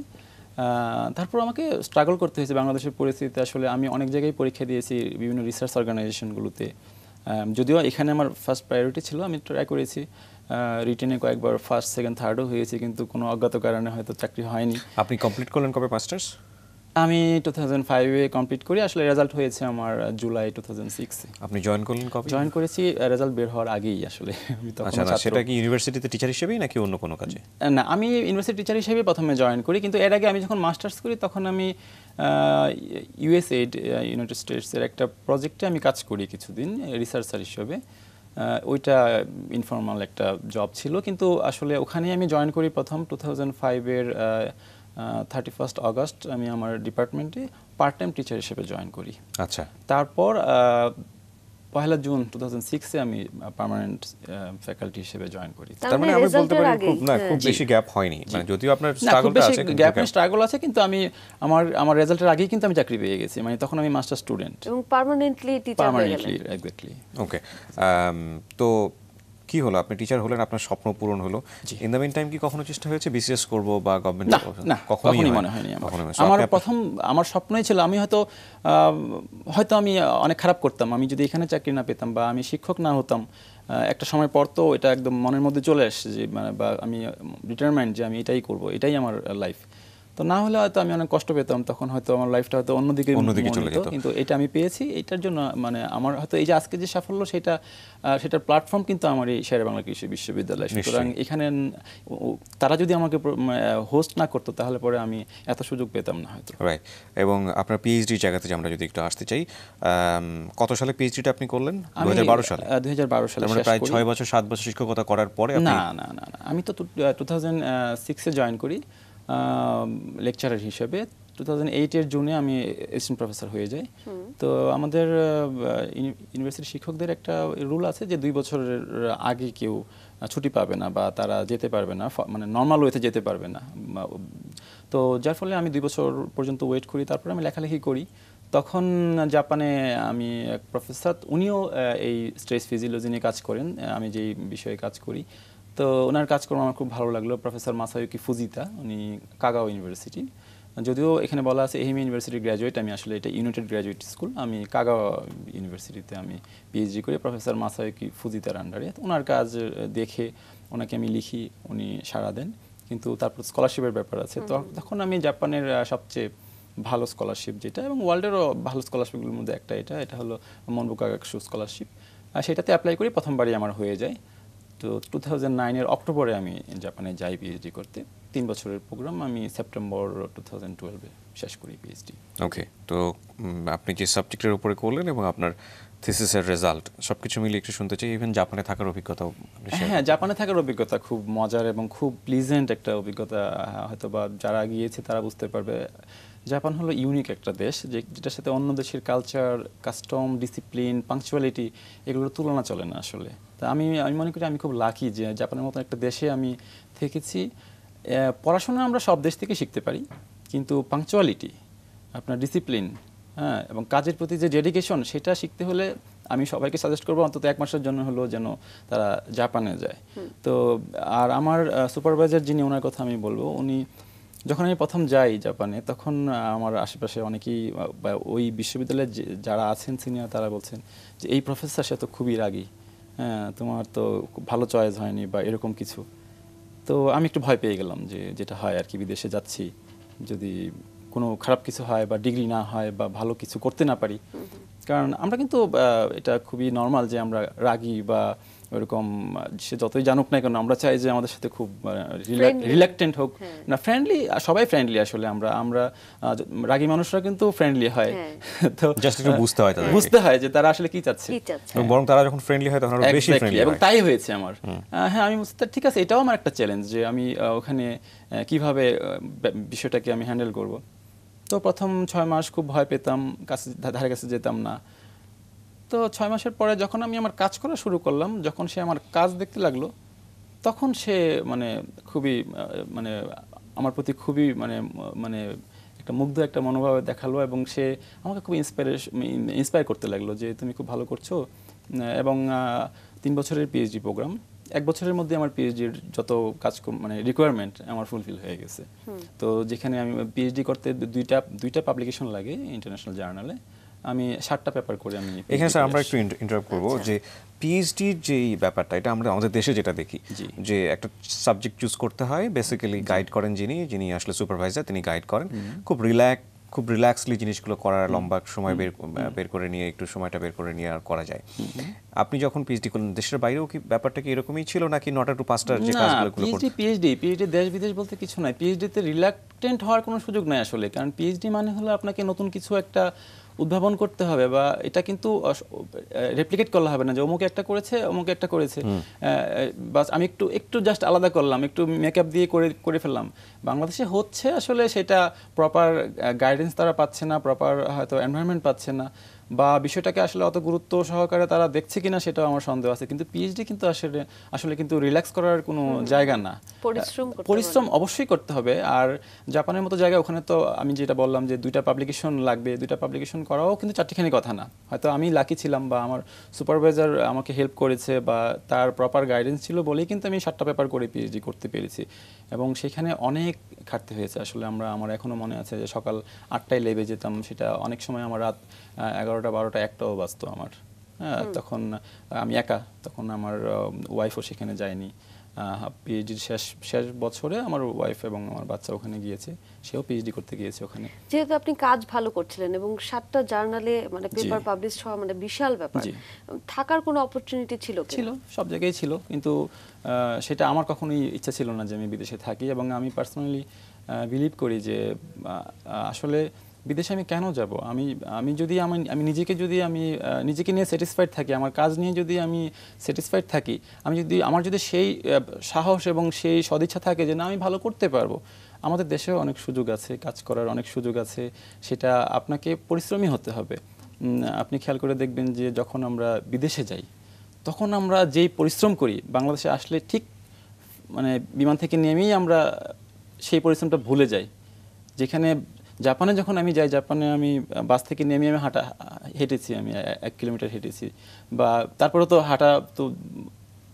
Speaker 3: তারপর আমাকে স্ট্রাগল করতে হয়েছে বাংলাদেশের পরিস্থিতিতে আসলে আমি অনেক জায়গায় পরীক্ষা দিয়েছি বিভিন্ন রিসার্চ অর্গানাইজেশনগুলোতে যদিও এখানে আমার ফার্স্ট প্রায়োরিটি ছিল আমি ট্রাই করেছি রিটেনে কয়েকবার ফার্স্ট সেকেন্ড থার্ডও হয়েছে কিন্তু কোনো অজ্ঞাত কারণে হয়তো চাকরি হয়নি আপনি কমপ্লিট করলেন কবে মাস্টার্স আমি টু থাউজেন্ড ফাইভে কমপ্লিট করি আসলে রেজাল্ট হয়েছে আমার জুলাই টু থাউজেন্ড সিক্সে আপনি জয়েন করলেন কবে জয়েন করেছি রেজাল্ট বের হওয়ার আগেই আসলে আচ্ছা সেটা
Speaker 2: কি ইউনিভার্সিটিতে টিচার
Speaker 3: হিসেবেই নাকি অন্য কোনো কাজে না আমি ইউনিভার্সিটি টিচার হিসেবে প্রথমে জয়েন করি কিন্তু এর আগে আমি যখন মাস্টার্স করি তখন আমি ইউএসএড ইউনাইটেড স্টেটসের একটা প্রজেক্টে আমি কাজ করি কিছুদিন রিসার্চার হিসেবে ওইটা ইনফর্মাল একটা জব ছিল কিন্তু আসলে ওখানেই আমি জয়েন করি প্রথম টু থাউজেন্ড ফাইভের থার্টি ফার্স্ট অগস্ট আমি আমার ডিপার্টমেন্টে পার্ট টাইম টিচার হিসেবে জয়েন করি আচ্ছা তারপর পহেলা জুন টু থাউজেন্ড সিক্সে আমি পার্মানেন্ট ফ্যাকাল্টি হিসেবে জয়েন করি তার মানে, মানে আমি বলতে পারি খুব না খুব হ্যাঁ। বেশি গ্যাপ হয়নি মানে যদিও আপনার স্ট্রাগল আছে গ্যাপ নেই স্ট্রাগল আছে কিন্তু আমি আমার আমার রেজাল্টের আগেই কিন্তু আমি চাকরি পেয়ে গেছি মানে তখন আমি মাস্টার স্টুডেন্ট
Speaker 1: এবং পার্মানেন্টলি টিচার হয়ে গেলাম পার্মানেন্টলি
Speaker 3: এক্স্যাক্টলি ওকে তো
Speaker 2: কি হলো আপনি টিচার হলেন আপনার স্বপ্ন পূরণ হলো ইন দ্য মিন টাইম কি কখনো চেষ্টা হয়েছে বিসিএস করব বা गवर्नमेंट না কখনো মনে হয়নি আমার প্রথম
Speaker 3: আমার স্বপ্নই ছিল আমি হয়তো হয়তো আমি অনেক খারাপ করতাম আমি যদি এখানে চাকরি না পেতাম বা আমি শিক্ষক না হতাম একটা সময় পর তো এটা একদম মনের মধ্যে চলে আসছে যে মানে বা আমি ডিটারমাইন্ড যে আমি এটাই করব এটাই আমার লাইফ তো না হলে হয়তো আমি অনেক কষ্ট পেতাম তখন হয়তো আমার লাইফটা হয়তো অন্যদিকে অন্যদিকে চলে যেত কিন্তু এটা আমি পেয়েছি এটার জন্য মানে আমার হয়তো এই যে আজকে যে সাফল্য সেটা সেটার প্ল্যাটফর্ম কিন্তু আমার এই শেয়ার বাংলা কৃষি বিশ্ববিদ্যালয় সুতরাং এখানে তারা যদি আমাকে হোস্ট মানে, না করতো তাহলে পরে আমি এত সুযোগ পেতাম না হয়তো
Speaker 2: রাইট এবং আপনার পিএইচডি জায়গাতে আমরা যদি একটু আসতে চাই কত সালে পিএইচডিটা আপনি করলেন দু হাজার বারো সালে দু
Speaker 3: হাজার বারো সালে আমরা মানে প্রায় ছয়
Speaker 2: বছর সাত বছর শিক্ষকতা করার পরে না না না
Speaker 3: আমি তো টু থাউজেন্ড সিক্সে জয়েন করি লেকচারার হিসেবে টু থাউজেন্ড এইটের জুনে আমি অ্যাসিস্ট্যান্ট প্রফেসর হয়ে যাই তো আমাদের ইউনিভার্সিটির শিক্ষকদের একটা রুল আছে যে দুই বছরের আগে কেউ ছুটি পাবে না বা তারা যেতে পারবে না মানে নর্মাল ওয়েতে যেতে পারবে না তো যার ফলে আমি দুই বছর পর্যন্ত ওয়েট করি তারপরে আমি লেখালেখি করি তখন জাপানে আমি এক প্রফেসর উনিও এই স্ট্রেস ফিজিওলজি নিয়ে কাজ করেন আমি যেই বিষয়ে কাজ করি তো ওনার কাজকর্ম আমার খুব ভালো লাগলো প্রফেসর মাসায়ুকি ফুজিতা উনি কাগাও ইউনিভার্সিটি যদিও এখানে বলা আছে এহিম ইউনিভার্সিটির গ্র্যাজুয়েট আমি আসলে এটা ইউনাইটেড গ্র্যাজুয়েট স্কুল আমি কাগাও ইউনিভার্সিটিতে আমি পিএইচডি করি প্রফেসর মাসায়ুকি ফুজিতার আন্ডারে ওনার কাজ দেখে ওনাকে আমি লিখি উনি সাড়া দেন কিন্তু তারপর স্কলারশিপের ব্যাপার আছে তো তখন আমি জাপানের সবচেয়ে ভালো স্কলারশিপ যেটা এবং ওয়ার্ল্ডেরও ভালো স্কলারশিপগুলোর মধ্যে একটা এটা এটা হলো মনবুকাগাকসু স্কলারশিপ সেটাতে অ্যাপ্লাই করি প্রথমবারই আমার হয়ে যায় তো টু থাউজেন্ড নাইনের অক্টোবরে আমি জাপানে যাই পিএইচডি করতে তিন বছরের প্রোগ্রাম আমি সেপ্টেম্বর টু থাউজেন্ড টুয়েলভে শেষ করি পিএইচডি
Speaker 2: ওকে তো আপনি যে সাবজেক্টের উপরে করলেন এবং আপনার থিসিসের রেজাল্ট সব কিছু মিলিয়ে একটু শুনতে চাই ইভেন জাপানে থাকার অভিজ্ঞতাও
Speaker 3: হ্যাঁ জাপানে থাকার অভিজ্ঞতা খুব মজার এবং খুব প্লিজেন্ট একটা অভিজ্ঞতা হয়তো বা যারা গিয়েছে তারা বুঝতে পারবে জাপান হলো ইউনিক একটা দেশ যে যেটার সাথে অন্য দেশের কালচার কাস্টম ডিসিপ্লিন পাংচুয়ালিটি এগুলোর তুলনা চলে না আসলে তা আমি আমি মনে করি আমি খুব লাকি যে জাপানের মতন একটা দেশে আমি থেকেছি পড়াশোনা আমরা সব দেশ থেকে শিখতে পারি কিন্তু পাংচুয়ালিটি আপনার ডিসিপ্লিন হ্যাঁ এবং কাজের প্রতি যে ডেডিকেশন সেটা শিখতে হলে আমি সবাইকে সাজেস্ট করবো অন্তত এক মাসের জন্য হলো যেন তারা জাপানে যায় তো আর আমার সুপারভাইজার যিনি ওনার কথা আমি বলবো উনি যখন আমি প্রথম যাই জাপানে তখন আমার আশেপাশে অনেকেই ওই বিশ্ববিদ্যালয়ে যারা আছেন সিনিয়র তারা বলছেন যে এই প্রফেসর সে তো খুবই রাগী হ্যাঁ তোমার তো ভালো চয়েস হয়নি বা এরকম কিছু তো আমি একটু ভয় পেয়ে গেলাম যে যেটা হয় আর কি বিদেশে যাচ্ছি যদি কোনো খারাপ কিছু হয় বা ডিগ্রি না হয় বা ভালো কিছু করতে না পারি কারণ আমরা কিন্তু এটা খুবই নর্মাল যে আমরা রাগি বা ওরকম সে যতই জানুক না কেন আমরা চাই যে আমাদের সাথে খুব রিল্যাক্টেন্ট হোক হ্যাঁ। না ফ্রেন্ডলি সবাই ফ্রেন্ডলি আসলে আমরা আমরা রাগী মানুষরা কিন্তু ফ্রেন্ডলি হয় হ্যাঁ। তো জাস্ট একটু বুঝতে হয় তাদের বুঝতে হয় যে তারা আসলে কি চাচ্ছে
Speaker 2: বরং তারা যখন ফ্রেন্ডলি হয় তখন আরো বেশি ফ্রেন্ডলি এবং তাই
Speaker 3: হয়েছে আমার হ্যাঁ আমি ঠিক আছে এটাও আমার একটা চ্যালেঞ্জ যে আমি ওখানে কিভাবে বিষয়টাকে আমি হ্যান্ডেল করব তো প্রথম ছয় মাস খুব ভয় পেতাম কাছে ধারে কাছে যেতাম না তো ছয় মাসের পরে যখন আমি আমার কাজ করা শুরু করলাম যখন সে আমার কাজ দেখতে লাগলো তখন সে মানে খুবই মানে আমার প্রতি খুবই মানে মানে একটা মুগ্ধ একটা মনোভাবে দেখালো এবং সে আমাকে খুব ইন্সপাইরেশন ইন্সপায়ার করতে লাগলো যে তুমি খুব ভালো করছো এবং তিন বছরের পিএইচডি প্রোগ্রাম এক বছরের মধ্যে আমার পিএইচডির যত কাজ মানে রিকোয়ারমেন্ট আমার ফুলফিল হয়ে গেছে তো যেখানে আমি পিএইচডি করতে দুইটা দুইটা পাবলিকেশন লাগে ইন্টারন্যাশনাল জার্নালে আমি সাতটা পেপার করে আমি এখানে স্যার আমরা একটু
Speaker 2: ইন্টারাপ্ট করবো আচ্ছা। যে পিএইচডির যে ব্যাপারটা এটা আমরা আমাদের দেশে যেটা দেখি যে একটা সাবজেক্ট চুজ করতে হয় বেসিক্যালি গাইড করেন যিনি যিনি আসলে সুপারভাইজার তিনি গাইড করেন খুব রিল্যাক্স খুব রিল্যাক্সলি জিনিসগুলো করার লম্বা সময় বের বের করে নিয়ে একটু সময়টা বের করে নিয়ে আর করা যায় আপনি যখন পিএইচডি করলেন দেশের বাইরেও কি
Speaker 3: ব্যাপারটা কি এরকমই ছিল নাকি নটা টু পাঁচটার যে কাজগুলো পিএইচডি পিএইচডি পিএইচডি দেশ বিদেশ বলতে কিছু নাই পিএইচডি তে রিল্যাক্টেন্ট হওয়ার কোনো সুযোগ নাই আসলে কারণ পিএইচডি মানে হলো আপনাকে নতুন কিছু একটা উদ্ভাবন করতে হবে বা এটা কিন্তু রেপ্লিকেট করলে হবে না যে অমুকে একটা করেছে অমুকে একটা করেছে বাস আমি একটু একটু জাস্ট আলাদা করলাম একটু মেকআপ দিয়ে করে করে ফেললাম বাংলাদেশে হচ্ছে আসলে সেটা প্রপার গাইডেন্স তারা পাচ্ছে না প্রপার হয়তো এনভায়রনমেন্ট পাচ্ছে না বা বিষয়টাকে আসলে অত গুরুত্ব সহকারে তারা দেখছে কিনা সেটাও আমার সন্দেহ আছে কিন্তু পিএইচডি কিন্তু আসলে আসলে কিন্তু রিল্যাক্স করার কোনো জায়গা না পরিশ্রম পরিশ্রম অবশ্যই করতে হবে আর জাপানের মতো জায়গা ওখানে তো আমি যেটা বললাম যে দুইটা পাবলিকেশন লাগবে দুইটা পাবলিকেশন করাও কিন্তু চারটিখানি কথা না হয়তো আমি লাকি ছিলাম বা আমার সুপারভাইজার আমাকে হেল্প করেছে বা তার প্রপার গাইডেন্স ছিল বলেই কিন্তু আমি সাতটা পেপার করে পিএইচডি করতে পেরেছি এবং সেখানে অনেক খাটতে হয়েছে আসলে আমরা আমার এখনও মনে আছে যে সকাল আটটায় লেবে যেতাম সেটা অনেক সময় আমার রাত এগারোটা বারোটা একটাও বাঁচত আমার হ্যাঁ তখন আমি একা তখন আমার ওয়াইফও সেখানে যায়নি পিএইচডির শেষ শেষ বছরে আমার ওয়াইফ এবং আমার বাচ্চা ওখানে গিয়েছে সেও পিএইচডি করতে গিয়েছে ওখানে
Speaker 1: যেহেতু আপনি কাজ ভালো করছিলেন এবং সাতটা জার্নালে মানে পেপার পাবলিশ হওয়া মানে বিশাল ব্যাপার থাকার কোনো অপরচুনিটি ছিল ছিল
Speaker 3: সব জায়গায় ছিল কিন্তু সেটা আমার কখনোই ইচ্ছা ছিল না যে আমি বিদেশে থাকি এবং আমি পার্সোনালি বিলিভ করি যে আসলে বিদেশে আমি কেন যাব আমি আমি যদি আমি আমি নিজেকে যদি আমি নিজেকে নিয়ে স্যাটিসফাইড থাকি আমার কাজ নিয়ে যদি আমি স্যাটিসফাইড থাকি আমি যদি আমার যদি সেই সাহস এবং সেই সদিচ্ছা থাকে যে না আমি ভালো করতে পারবো আমাদের দেশেও অনেক সুযোগ আছে কাজ করার অনেক সুযোগ আছে সেটা আপনাকে পরিশ্রমী হতে হবে আপনি খেয়াল করে দেখবেন যে যখন আমরা বিদেশে যাই তখন আমরা যেই পরিশ্রম করি বাংলাদেশে আসলে ঠিক মানে বিমান থেকে নেমেই আমরা সেই পরিশ্রমটা ভুলে যাই যেখানে জাপানে যখন আমি যাই জাপানে আমি বাস থেকে নেমে আমি হাঁটা হেঁটেছি আমি এক কিলোমিটার হেঁটেছি বা তারপরে তো হাঁটা তো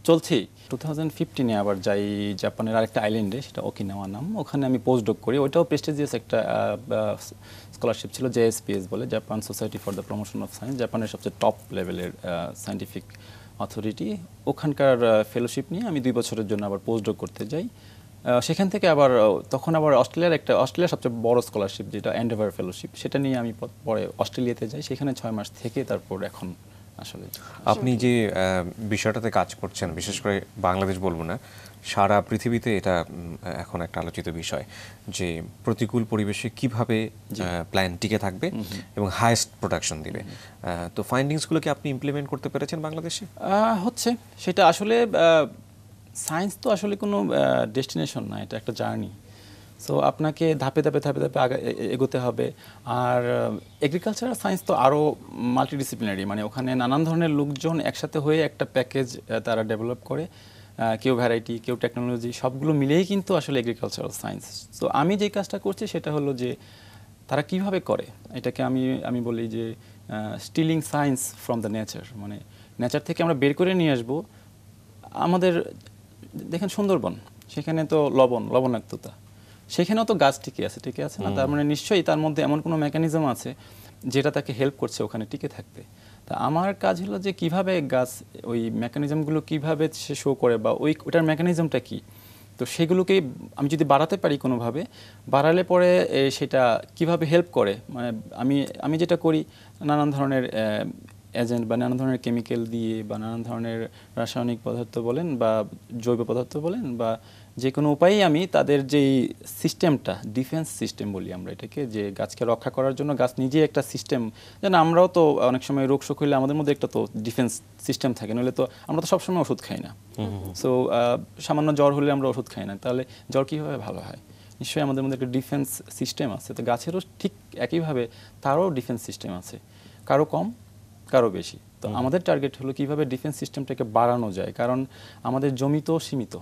Speaker 3: চলছেই টু থাউজেন্ড ফিফটিনে আবার যাই জাপানের আরেকটা আইল্যান্ডে সেটা ওকিনাওয়া নাম ওখানে আমি পোস্ট ডক করি ওইটাও প্রেস্টিজিয়াস একটা স্কলারশিপ ছিল জেএসপিএস বলে Japan Society for the Promotion of Science জাপানের সবচেয়ে টপ লেভেলের সায়েন্টিফিক অথরিটি ওখানকার ফেলোশিপ নিয়ে আমি দুই বছরের জন্য আবার পোস্ট ডক করতে যাই সেখান থেকে আবার তখন আবার অস্ট্রেলিয়ার একটা অস্ট্রেলিয়ার সবচেয়ে বড় স্কলারশিপ যেটা অ্যান্ডেভার ফেলোশিপ সেটা নিয়ে আমি পরে অস্ট্রেলিয়াতে যাই সেখানে ছয় মাস থেকে তারপর এখন আসলে আপনি
Speaker 2: যে বিষয়টাতে কাজ করছেন বিশেষ করে বাংলাদেশ বলবো না সারা পৃথিবীতে এটা এখন একটা আলোচিত বিষয় যে প্রতিকূল পরিবেশে কিভাবে প্ল্যান টিকে থাকবে এবং হায়েস্ট প্রোডাকশন
Speaker 3: দিবে তো ফাইন্ডিংসগুলোকে আপনি ইমপ্লিমেন্ট করতে পেরেছেন বাংলাদেশে হচ্ছে সেটা আসলে সায়েন্স তো আসলে কোনো ডেস্টিনেশন না এটা একটা জার্নি সো আপনাকে ধাপে ধাপে ধাপে ধাপে আগে এগোতে হবে আর এগ্রিকালচারাল সায়েন্স তো আরও মাল্টিডিসিপ্লিনারি মানে ওখানে নানান ধরনের লোকজন একসাথে হয়ে একটা প্যাকেজ তারা ডেভেলপ করে কেউ ভ্যারাইটি কেউ টেকনোলজি সবগুলো মিলেই কিন্তু আসলে এগ্রিকালচারাল সায়েন্স তো আমি যে কাজটা করছি সেটা হলো যে তারা কিভাবে করে এটাকে আমি আমি বলি যে stealing science from the nature মানে নেচার থেকে আমরা বের করে নিয়ে আসবো আমাদের দেখেন সুন্দরবন সেখানে তো লবণ লবণাক্ততা সেখানেও তো গাছ টিকে আছে টিকে আছে না তার মানে নিশ্চয়ই তার মধ্যে এমন কোনো মেকানিজম আছে যেটা তাকে হেল্প করছে ওখানে টিকে থাকতে তা আমার কাজ হলো যে কিভাবে গাছ ওই মেকানিজমগুলো কিভাবে সে শো করে বা ওই ওটার মেকানিজমটা কি তো সেগুলোকে আমি যদি বাড়াতে পারি কোনোভাবে বাড়ালে পরে সেটা কিভাবে হেল্প করে মানে আমি আমি যেটা করি নানান ধরনের এজেন্ট বা নানা ধরনের কেমিক্যাল দিয়ে বা নানান ধরনের রাসায়নিক পদার্থ বলেন বা জৈব পদার্থ বলেন বা যে কোনো উপায়েই আমি তাদের যেই সিস্টেমটা ডিফেন্স সিস্টেম বলি আমরা এটাকে যে গাছকে রক্ষা করার জন্য গাছ নিজে একটা সিস্টেম যেন আমরাও তো অনেক সময় রোগ শোক হইলে আমাদের মধ্যে একটা তো ডিফেন্স সিস্টেম থাকে নইলে তো আমরা তো সবসময় ওষুধ খাই না সো সামান্য জ্বর হলে আমরা ওষুধ খাই না তাহলে জ্বর কীভাবে ভালো হয় নিশ্চয়ই আমাদের মধ্যে একটা ডিফেন্স সিস্টেম আছে তো গাছেরও ঠিক একইভাবে তারও ডিফেন্স সিস্টেম আছে কারো কম কারো বেশি তো আমাদের টার্গেট হলো কিভাবে ডিফেন্স সিস্টেমটাকে বাড়ানো যায় কারণ আমাদের জমি তো সীমিত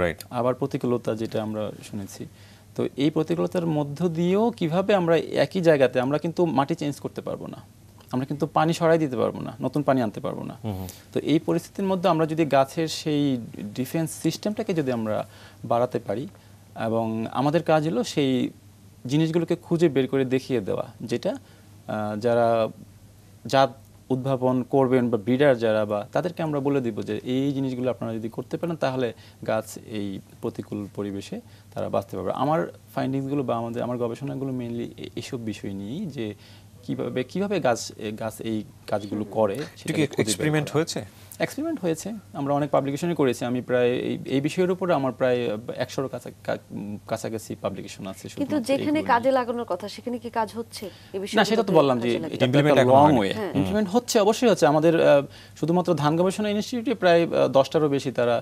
Speaker 3: রাইট আবার প্রতিকূলতা যেটা আমরা শুনেছি তো এই প্রতিকূলতার মধ্য দিয়েও কিভাবে আমরা একই জায়গাতে আমরা কিন্তু মাটি চেঞ্জ করতে পারবো না আমরা কিন্তু পানি সরাই দিতে পারবো না নতুন পানি আনতে পারবো না তো এই পরিস্থিতির মধ্যে আমরা যদি গাছের সেই ডিফেন্স সিস্টেমটাকে যদি আমরা বাড়াতে পারি এবং আমাদের কাজ হলো সেই জিনিসগুলোকে খুঁজে বের করে দেখিয়ে দেওয়া যেটা যারা জাত উদ্ভাবন করবেন বা ব্রিডার যারা বা তাদেরকে আমরা বলে দিব যে এই জিনিসগুলো আপনারা যদি করতে পারেন তাহলে গাছ এই প্রতিকূল পরিবেশে তারা বাঁচতে পারবে আমার ফাইন্ডিংসগুলো বা আমাদের আমার গবেষণাগুলো মেনলি এসব বিষয় নিয়েই যে কিভাবে কিভাবে গাছ গাছ এই কাজগুলো করে এক্সপেরিমেন্ট হয়েছে এক্সপেরিমেন্ট হয়েছে আমরা অনেক পাবলিকেশনই করেছি আমি প্রায় এই বিষয়ের উপরে আমার প্রায় একশোর কাছাকাছি পাবলিকেশন আছে কিন্তু যেখানে কাজে
Speaker 1: লাগানোর কথা সেখানে কি কাজ হচ্ছে না সেটা তো বললাম যে
Speaker 3: লং ওয়ে ইমপ্লিমেন্ট হচ্ছে অবশ্যই হচ্ছে আমাদের শুধুমাত্র ধান গবেষণা ইনস্টিটিউটে প্রায় দশটারও বেশি তারা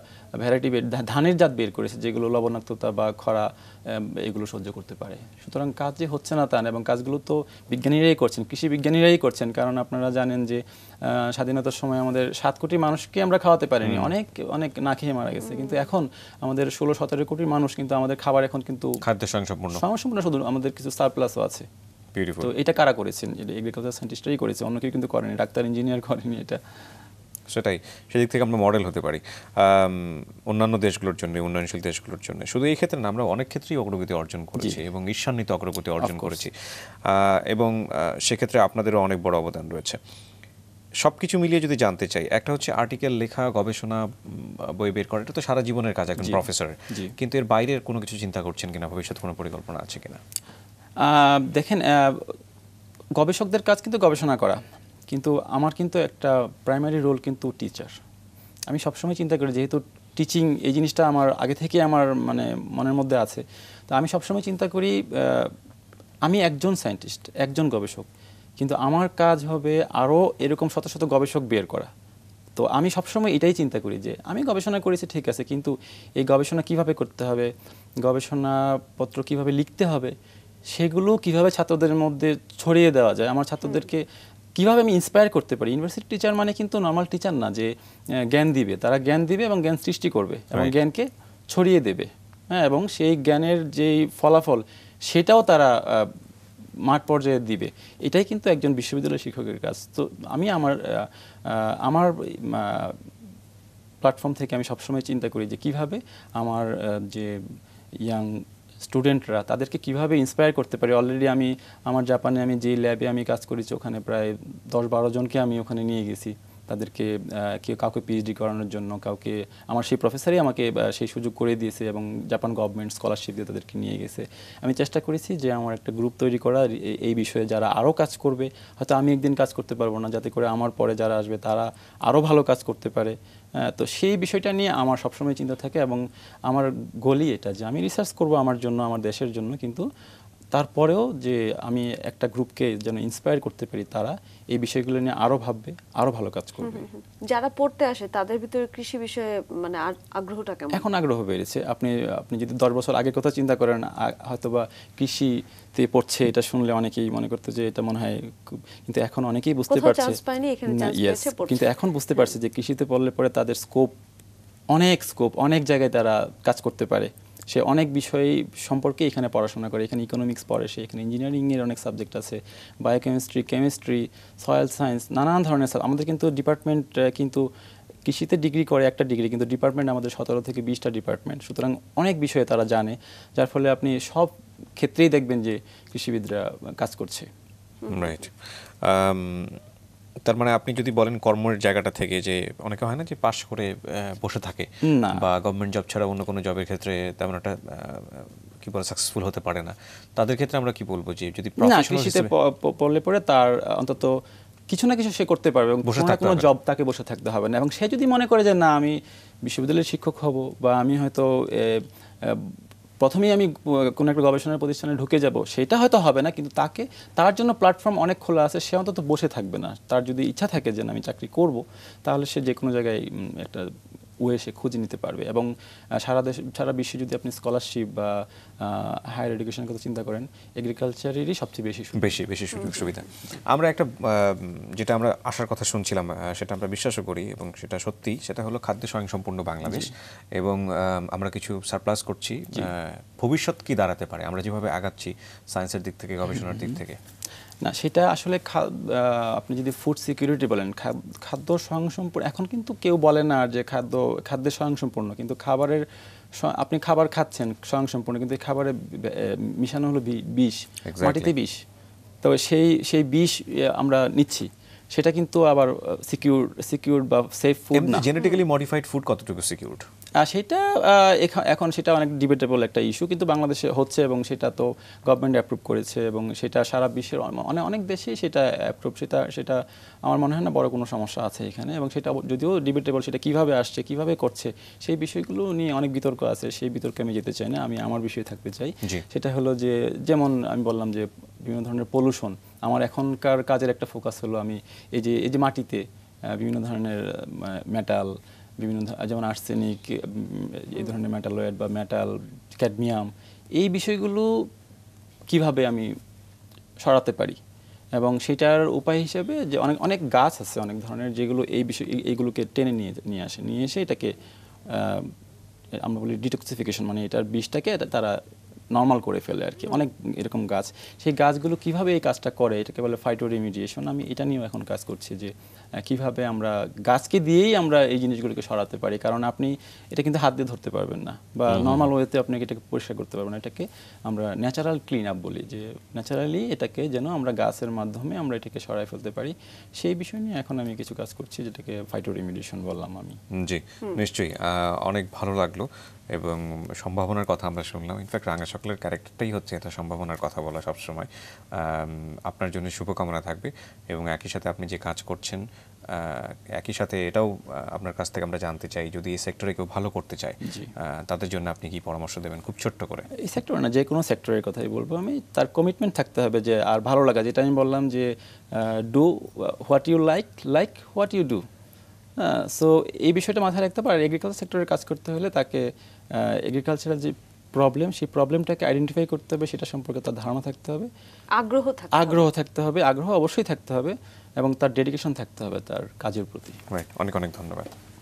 Speaker 3: ভ্যারাইটি ধানের জাত বের করেছে যেগুলো লবণাক্ততা বা খরা এগুলো সহ্য করতে পারে সুতরাং কাজ যে হচ্ছে না তা এবং কাজগুলো তো বিজ্ঞানীরাই করছেন কৃষি বিজ্ঞানীরাই করছেন কারণ আপনারা জানেন জানেন যে স্বাধীনতার সময় আমাদের সাত কোটি মানুষকে আমরা খাওয়াতে পারিনি অনেক অনেক না খেয়ে মারা গেছে কিন্তু এখন আমাদের ষোলো সতেরো কোটি মানুষ কিন্তু আমাদের খাবার এখন কিন্তু খাদ্য সংসম্পূর্ণ শুধু আমাদের কিছু সারপ্লাসও আছে তো এটা কারা করেছেন এগ্রিকালচার সায়েন্টিস্টরাই করেছে অন্য কেউ কিন্তু করেনি ডাক্তার ইঞ্জিনিয়ার করেনি এটা সেটাই সেদিক থেকে আমরা মডেল হতে পারি
Speaker 2: অন্যান্য দেশগুলোর জন্য উন্নয়নশীল দেশগুলোর জন্য শুধু এই ক্ষেত্রে না আমরা অনেক ক্ষেত্রেই অগ্রগতি অর্জন করেছি এবং ঈর্ষান্বিত অগ্রগতি অর্জন করেছি এবং সেক্ষেত্রে আপনাদেরও অনেক বড় অবদান রয়েছে সব কিছু মিলিয়ে যদি জানতে চাই একটা হচ্ছে আর্টিকেল লেখা গবেষণা বই বের করা এটা তো সারা জীবনের কাজ একজন প্রফেসর কিন্তু এর বাইরের কোনো কিছু চিন্তা করছেন কিনা ভবিষ্যৎ কোনো পরিকল্পনা
Speaker 3: আছে কিনা দেখেন গবেষকদের কাজ কিন্তু গবেষণা করা কিন্তু আমার কিন্তু একটা প্রাইমারি রোল কিন্তু টিচার আমি সবসময় চিন্তা করি যেহেতু টিচিং এই জিনিসটা আমার আগে থেকে আমার মানে মনের মধ্যে আছে তো আমি সবসময় চিন্তা করি আমি একজন সায়েন্টিস্ট একজন গবেষক কিন্তু আমার কাজ হবে আরও এরকম শত শত গবেষক বের করা তো আমি সবসময় এটাই চিন্তা করি যে আমি গবেষণা করেছি ঠিক আছে কিন্তু এই গবেষণা কিভাবে করতে হবে গবেষণাপত্র কিভাবে লিখতে হবে সেগুলো কিভাবে ছাত্রদের মধ্যে ছড়িয়ে দেওয়া যায় আমার ছাত্রদেরকে কীভাবে আমি ইন্সপায়ার করতে পারি ইউনিভার্সিটি টিচার মানে কিন্তু নর্মাল টিচার না যে জ্ঞান দিবে তারা জ্ঞান দিবে এবং জ্ঞান সৃষ্টি করবে এবং জ্ঞানকে ছড়িয়ে দেবে হ্যাঁ এবং সেই জ্ঞানের যেই ফলাফল সেটাও তারা মাঠ পর্যায়ে দিবে এটাই কিন্তু একজন বিশ্ববিদ্যালয় শিক্ষকের কাজ তো আমি আমার আমার প্ল্যাটফর্ম থেকে আমি সবসময় চিন্তা করি যে কিভাবে আমার যে ইয়াং স্টুডেন্টরা তাদেরকে কিভাবে ইন্সপায়ার করতে পারি অলরেডি আমি আমার জাপানে আমি যে ল্যাবে আমি কাজ করেছি ওখানে প্রায় দশ বারো জনকে আমি ওখানে নিয়ে গেছি তাদেরকে কেউ কাউকে পিএইচডি করানোর জন্য কাউকে আমার সেই প্রফেসরই আমাকে সেই সুযোগ করে দিয়েছে এবং জাপান গভর্নমেন্ট স্কলারশিপ দিয়ে তাদেরকে নিয়ে গেছে আমি চেষ্টা করেছি যে আমার একটা গ্রুপ তৈরি করা এই বিষয়ে যারা আরও কাজ করবে হয়তো আমি একদিন কাজ করতে পারবো না যাতে করে আমার পরে যারা আসবে তারা আরও ভালো কাজ করতে পারে তো সেই বিষয়টা নিয়ে আমার সবসময় চিন্তা থাকে এবং আমার গলি এটা যে আমি রিসার্চ করব আমার জন্য আমার দেশের জন্য কিন্তু তারপরেও যে আমি একটা গ্রুপকে যেন ইন্সপায়ার করতে পারি তারা এই বিষয়গুলো নিয়ে আরো ভাববে আরো ভালো কাজ করবে
Speaker 1: যারা পড়তে আসে তাদের ভিতরে কৃষি বিষয়ে মানে আগ্রহটা কেমন এখন
Speaker 3: আগ্রহ বেড়েছে আপনি আপনি যদি দশ বছর আগে কথা চিন্তা করেন হয়তোবা কৃষিতে পড়ছে এটা শুনলে অনেকেই মনে করতে যে এটা মনে হয় কিন্তু এখন অনেকেই বুঝতে পারছে কিন্তু এখন বুঝতে পারছে যে কৃষিতে পড়লে পরে তাদের স্কোপ অনেক স্কোপ অনেক জায়গায় তারা কাজ করতে পারে সে অনেক বিষয় সম্পর্কে এখানে পড়াশোনা করে এখানে ইকোনমিক্স পড়ে সে এখানে ইঞ্জিনিয়ারিংয়ের অনেক সাবজেক্ট আছে বায়োকেমিস্ট্রি কেমিস্ট্রি সয়েল সায়েন্স নানান ধরনের আমাদের কিন্তু ডিপার্টমেন্ট কিন্তু কৃষিতে ডিগ্রি করে একটা ডিগ্রি কিন্তু ডিপার্টমেন্ট আমাদের সতেরো থেকে বিশটা ডিপার্টমেন্ট সুতরাং অনেক বিষয়ে তারা জানে যার ফলে আপনি সব ক্ষেত্রেই দেখবেন যে কৃষিবিদরা কাজ করছে
Speaker 2: রাইট um, তার মানে আপনি যদি বলেন কর্মের জায়গাটা থেকে যে অনেকে হয় না যে পাশ করে বসে থাকে বা গভর্নমেন্ট জব ছাড়া অন্য কোনো জবের ক্ষেত্রে তেমন একটা কি বলে সাকসেসফুল হতে পারে না
Speaker 3: তাদের ক্ষেত্রে আমরা কি বলবো যে যদি কৃষিতে পড়লে পরে তার অন্তত কিছু না কিছু সে করতে পারবে এবং কোনো জব তাকে বসে থাকতে হবে না এবং সে যদি মনে করে যে না আমি বিশ্ববিদ্যালয়ের শিক্ষক হব বা আমি হয়তো প্রথমেই আমি কোনো একটা গবেষণার প্রতিষ্ঠানে ঢুকে যাব সেটা হয়তো হবে না কিন্তু তাকে তার জন্য প্ল্যাটফর্ম অনেক খোলা আছে সে অন্তত বসে থাকবে না তার যদি ইচ্ছা থাকে যে আমি চাকরি করব তাহলে সে যে কোনো জায়গায় একটা ওয়ে সে খুঁজে নিতে পারবে এবং সারা দেশ সারা বিশ্বে যদি আপনি স্কলারশিপ বা হায়ার এডুকেশনের কথা চিন্তা করেন এগ্রিকালচারেরই সবচেয়ে বেশি
Speaker 2: বেশি বেশি সুযোগ সুবিধা আমরা একটা যেটা আমরা আসার কথা শুনছিলাম সেটা আমরা বিশ্বাসও করি এবং সেটা সত্যি সেটা হলো খাদ্য স্বয়ংসম্পূর্ণ বাংলাদেশ এবং আমরা কিছু সারপ্লাস করছি ভবিষ্যৎ কি দাঁড়াতে পারে আমরা যেভাবে আগাচ্ছি সায়েন্সের দিক থেকে গবেষণার দিক থেকে
Speaker 3: না সেটা আসলে আপনি যদি ফুড সিকিউরিটি বলেন খাদ্য স্বয়ংসম্পূর্ণ এখন কিন্তু কেউ বলে না যে খাদ্য খাদ্যের স্বয়ংসম্পূর্ণ কিন্তু খাবারের আপনি খাবার খাচ্ছেন স্বয়ংসম্পূর্ণ কিন্তু খাবারে মিশানো হলো বিষ মাটিতে বিষ তবে সেই সেই বিষ আমরা নিচ্ছি সেটা কিন্তু আবার সিকিউর সিকিউর বা সেফ ফুড না জেনেটিক্যালি মডিফাইড ফুড কতটুকু সিকিউর সেটা এখন সেটা অনেক ডিবেটেবল একটা ইস্যু কিন্তু বাংলাদেশে হচ্ছে এবং সেটা তো গভর্নমেন্ট অ্যাপ্রুভ করেছে এবং সেটা সারা বিশ্বের অনেক মানে অনেক দেশেই সেটা অ্যাপ্রুভ সেটা সেটা আমার মনে হয় না বড় কোনো সমস্যা আছে এখানে এবং সেটা যদিও ডিবেটেবল সেটা কিভাবে আসছে কিভাবে করছে সেই বিষয়গুলো নিয়ে অনেক বিতর্ক আছে সেই বিতর্কে আমি যেতে চাই না আমি আমার বিষয়ে থাকতে চাই সেটা হলো যে যেমন আমি বললাম যে বিভিন্ন ধরনের পলিউশন আমার এখনকার কাজের একটা ফোকাস হলো আমি এই যে এই যে মাটিতে বিভিন্ন ধরনের মেটাল বিভিন্ন যেমন আর্সেনিক এই ধরনের ম্যাটালয়েড বা ম্যাটাল ক্যাডমিয়াম এই বিষয়গুলো কিভাবে আমি সরাতে পারি এবং সেটার উপায় হিসেবে যে অনেক অনেক গাছ আছে অনেক ধরনের যেগুলো এই বিষয় এইগুলোকে টেনে নিয়ে নিয়ে আসে নিয়ে এসে এটাকে আমরা বলি ডিটক্সিফিকেশন মানে এটার বিষটাকে তারা নর্মাল করে ফেলে আর কি অনেক এরকম গাছ সেই গাছগুলো কিভাবে এই কাজটা করে এটাকে বলে ফাইটো রেমিডিয়েশন আমি এটা নিয়েও এখন কাজ করছি যে কিভাবে আমরা গাছকে দিয়েই আমরা এই জিনিসগুলোকে সরাতে পারি কারণ আপনি এটা কিন্তু হাত দিয়ে ধরতে পারবেন না বা নর্মাল ওয়েতে আপনি এটাকে পরিষ্কার করতে পারবেন এটাকে আমরা ন্যাচারাল ক্লিন আপ বলি যে ন্যাচারালি এটাকে যেন আমরা গাছের মাধ্যমে আমরা এটাকে সরাই ফেলতে পারি সেই বিষয় নিয়ে এখন আমি কিছু কাজ করছি যেটাকে ফাইটো রেমিডিয়েশন বললাম আমি
Speaker 2: জি নিশ্চয়ই অনেক ভালো লাগলো এবং সম্ভাবনার কথা আমরা শুনলাম ইনফ্যাক্ট রাঙা সকলের ক্যারেক্টারটাই হচ্ছে এটা সম্ভাবনার কথা বলা সবসময় আপনার জন্য শুভকামনা থাকবে এবং একই সাথে আপনি যে কাজ করছেন একই সাথে এটাও আপনার কাছ থেকে আমরা জানতে চাই যদি এই সেক্টরে কেউ
Speaker 3: ভালো করতে চায় তাদের জন্য আপনি কি পরামর্শ দেবেন খুব ছোট্ট করে এই সেক্টরে মানে না যে কোনো সেক্টরের কথাই বলবো আমি তার কমিটমেন্ট থাকতে হবে যে আর ভালো লাগা যেটা আমি বললাম যে do what you like like what you do so এই বিষয়টা মাথায় রাখতে পারে এগ্রিকালচার সেক্টরে কাজ করতে হলে তাকে এগ্রিকালচারাল যে প্রবলেম সেই প্রবলেমটাকে আইডেন্টিফাই করতে হবে সেটা সম্পর্কে তার ধারণা থাকতে হবে
Speaker 1: আগ্রহ থাকতে আগ্রহ
Speaker 3: থাকতে হবে আগ্রহ অবশ্যই থাকতে হবে এবং তার ডেডিকেশন থাকতে হবে তার কাজের প্রতি অনেক অনেক ধন্যবাদ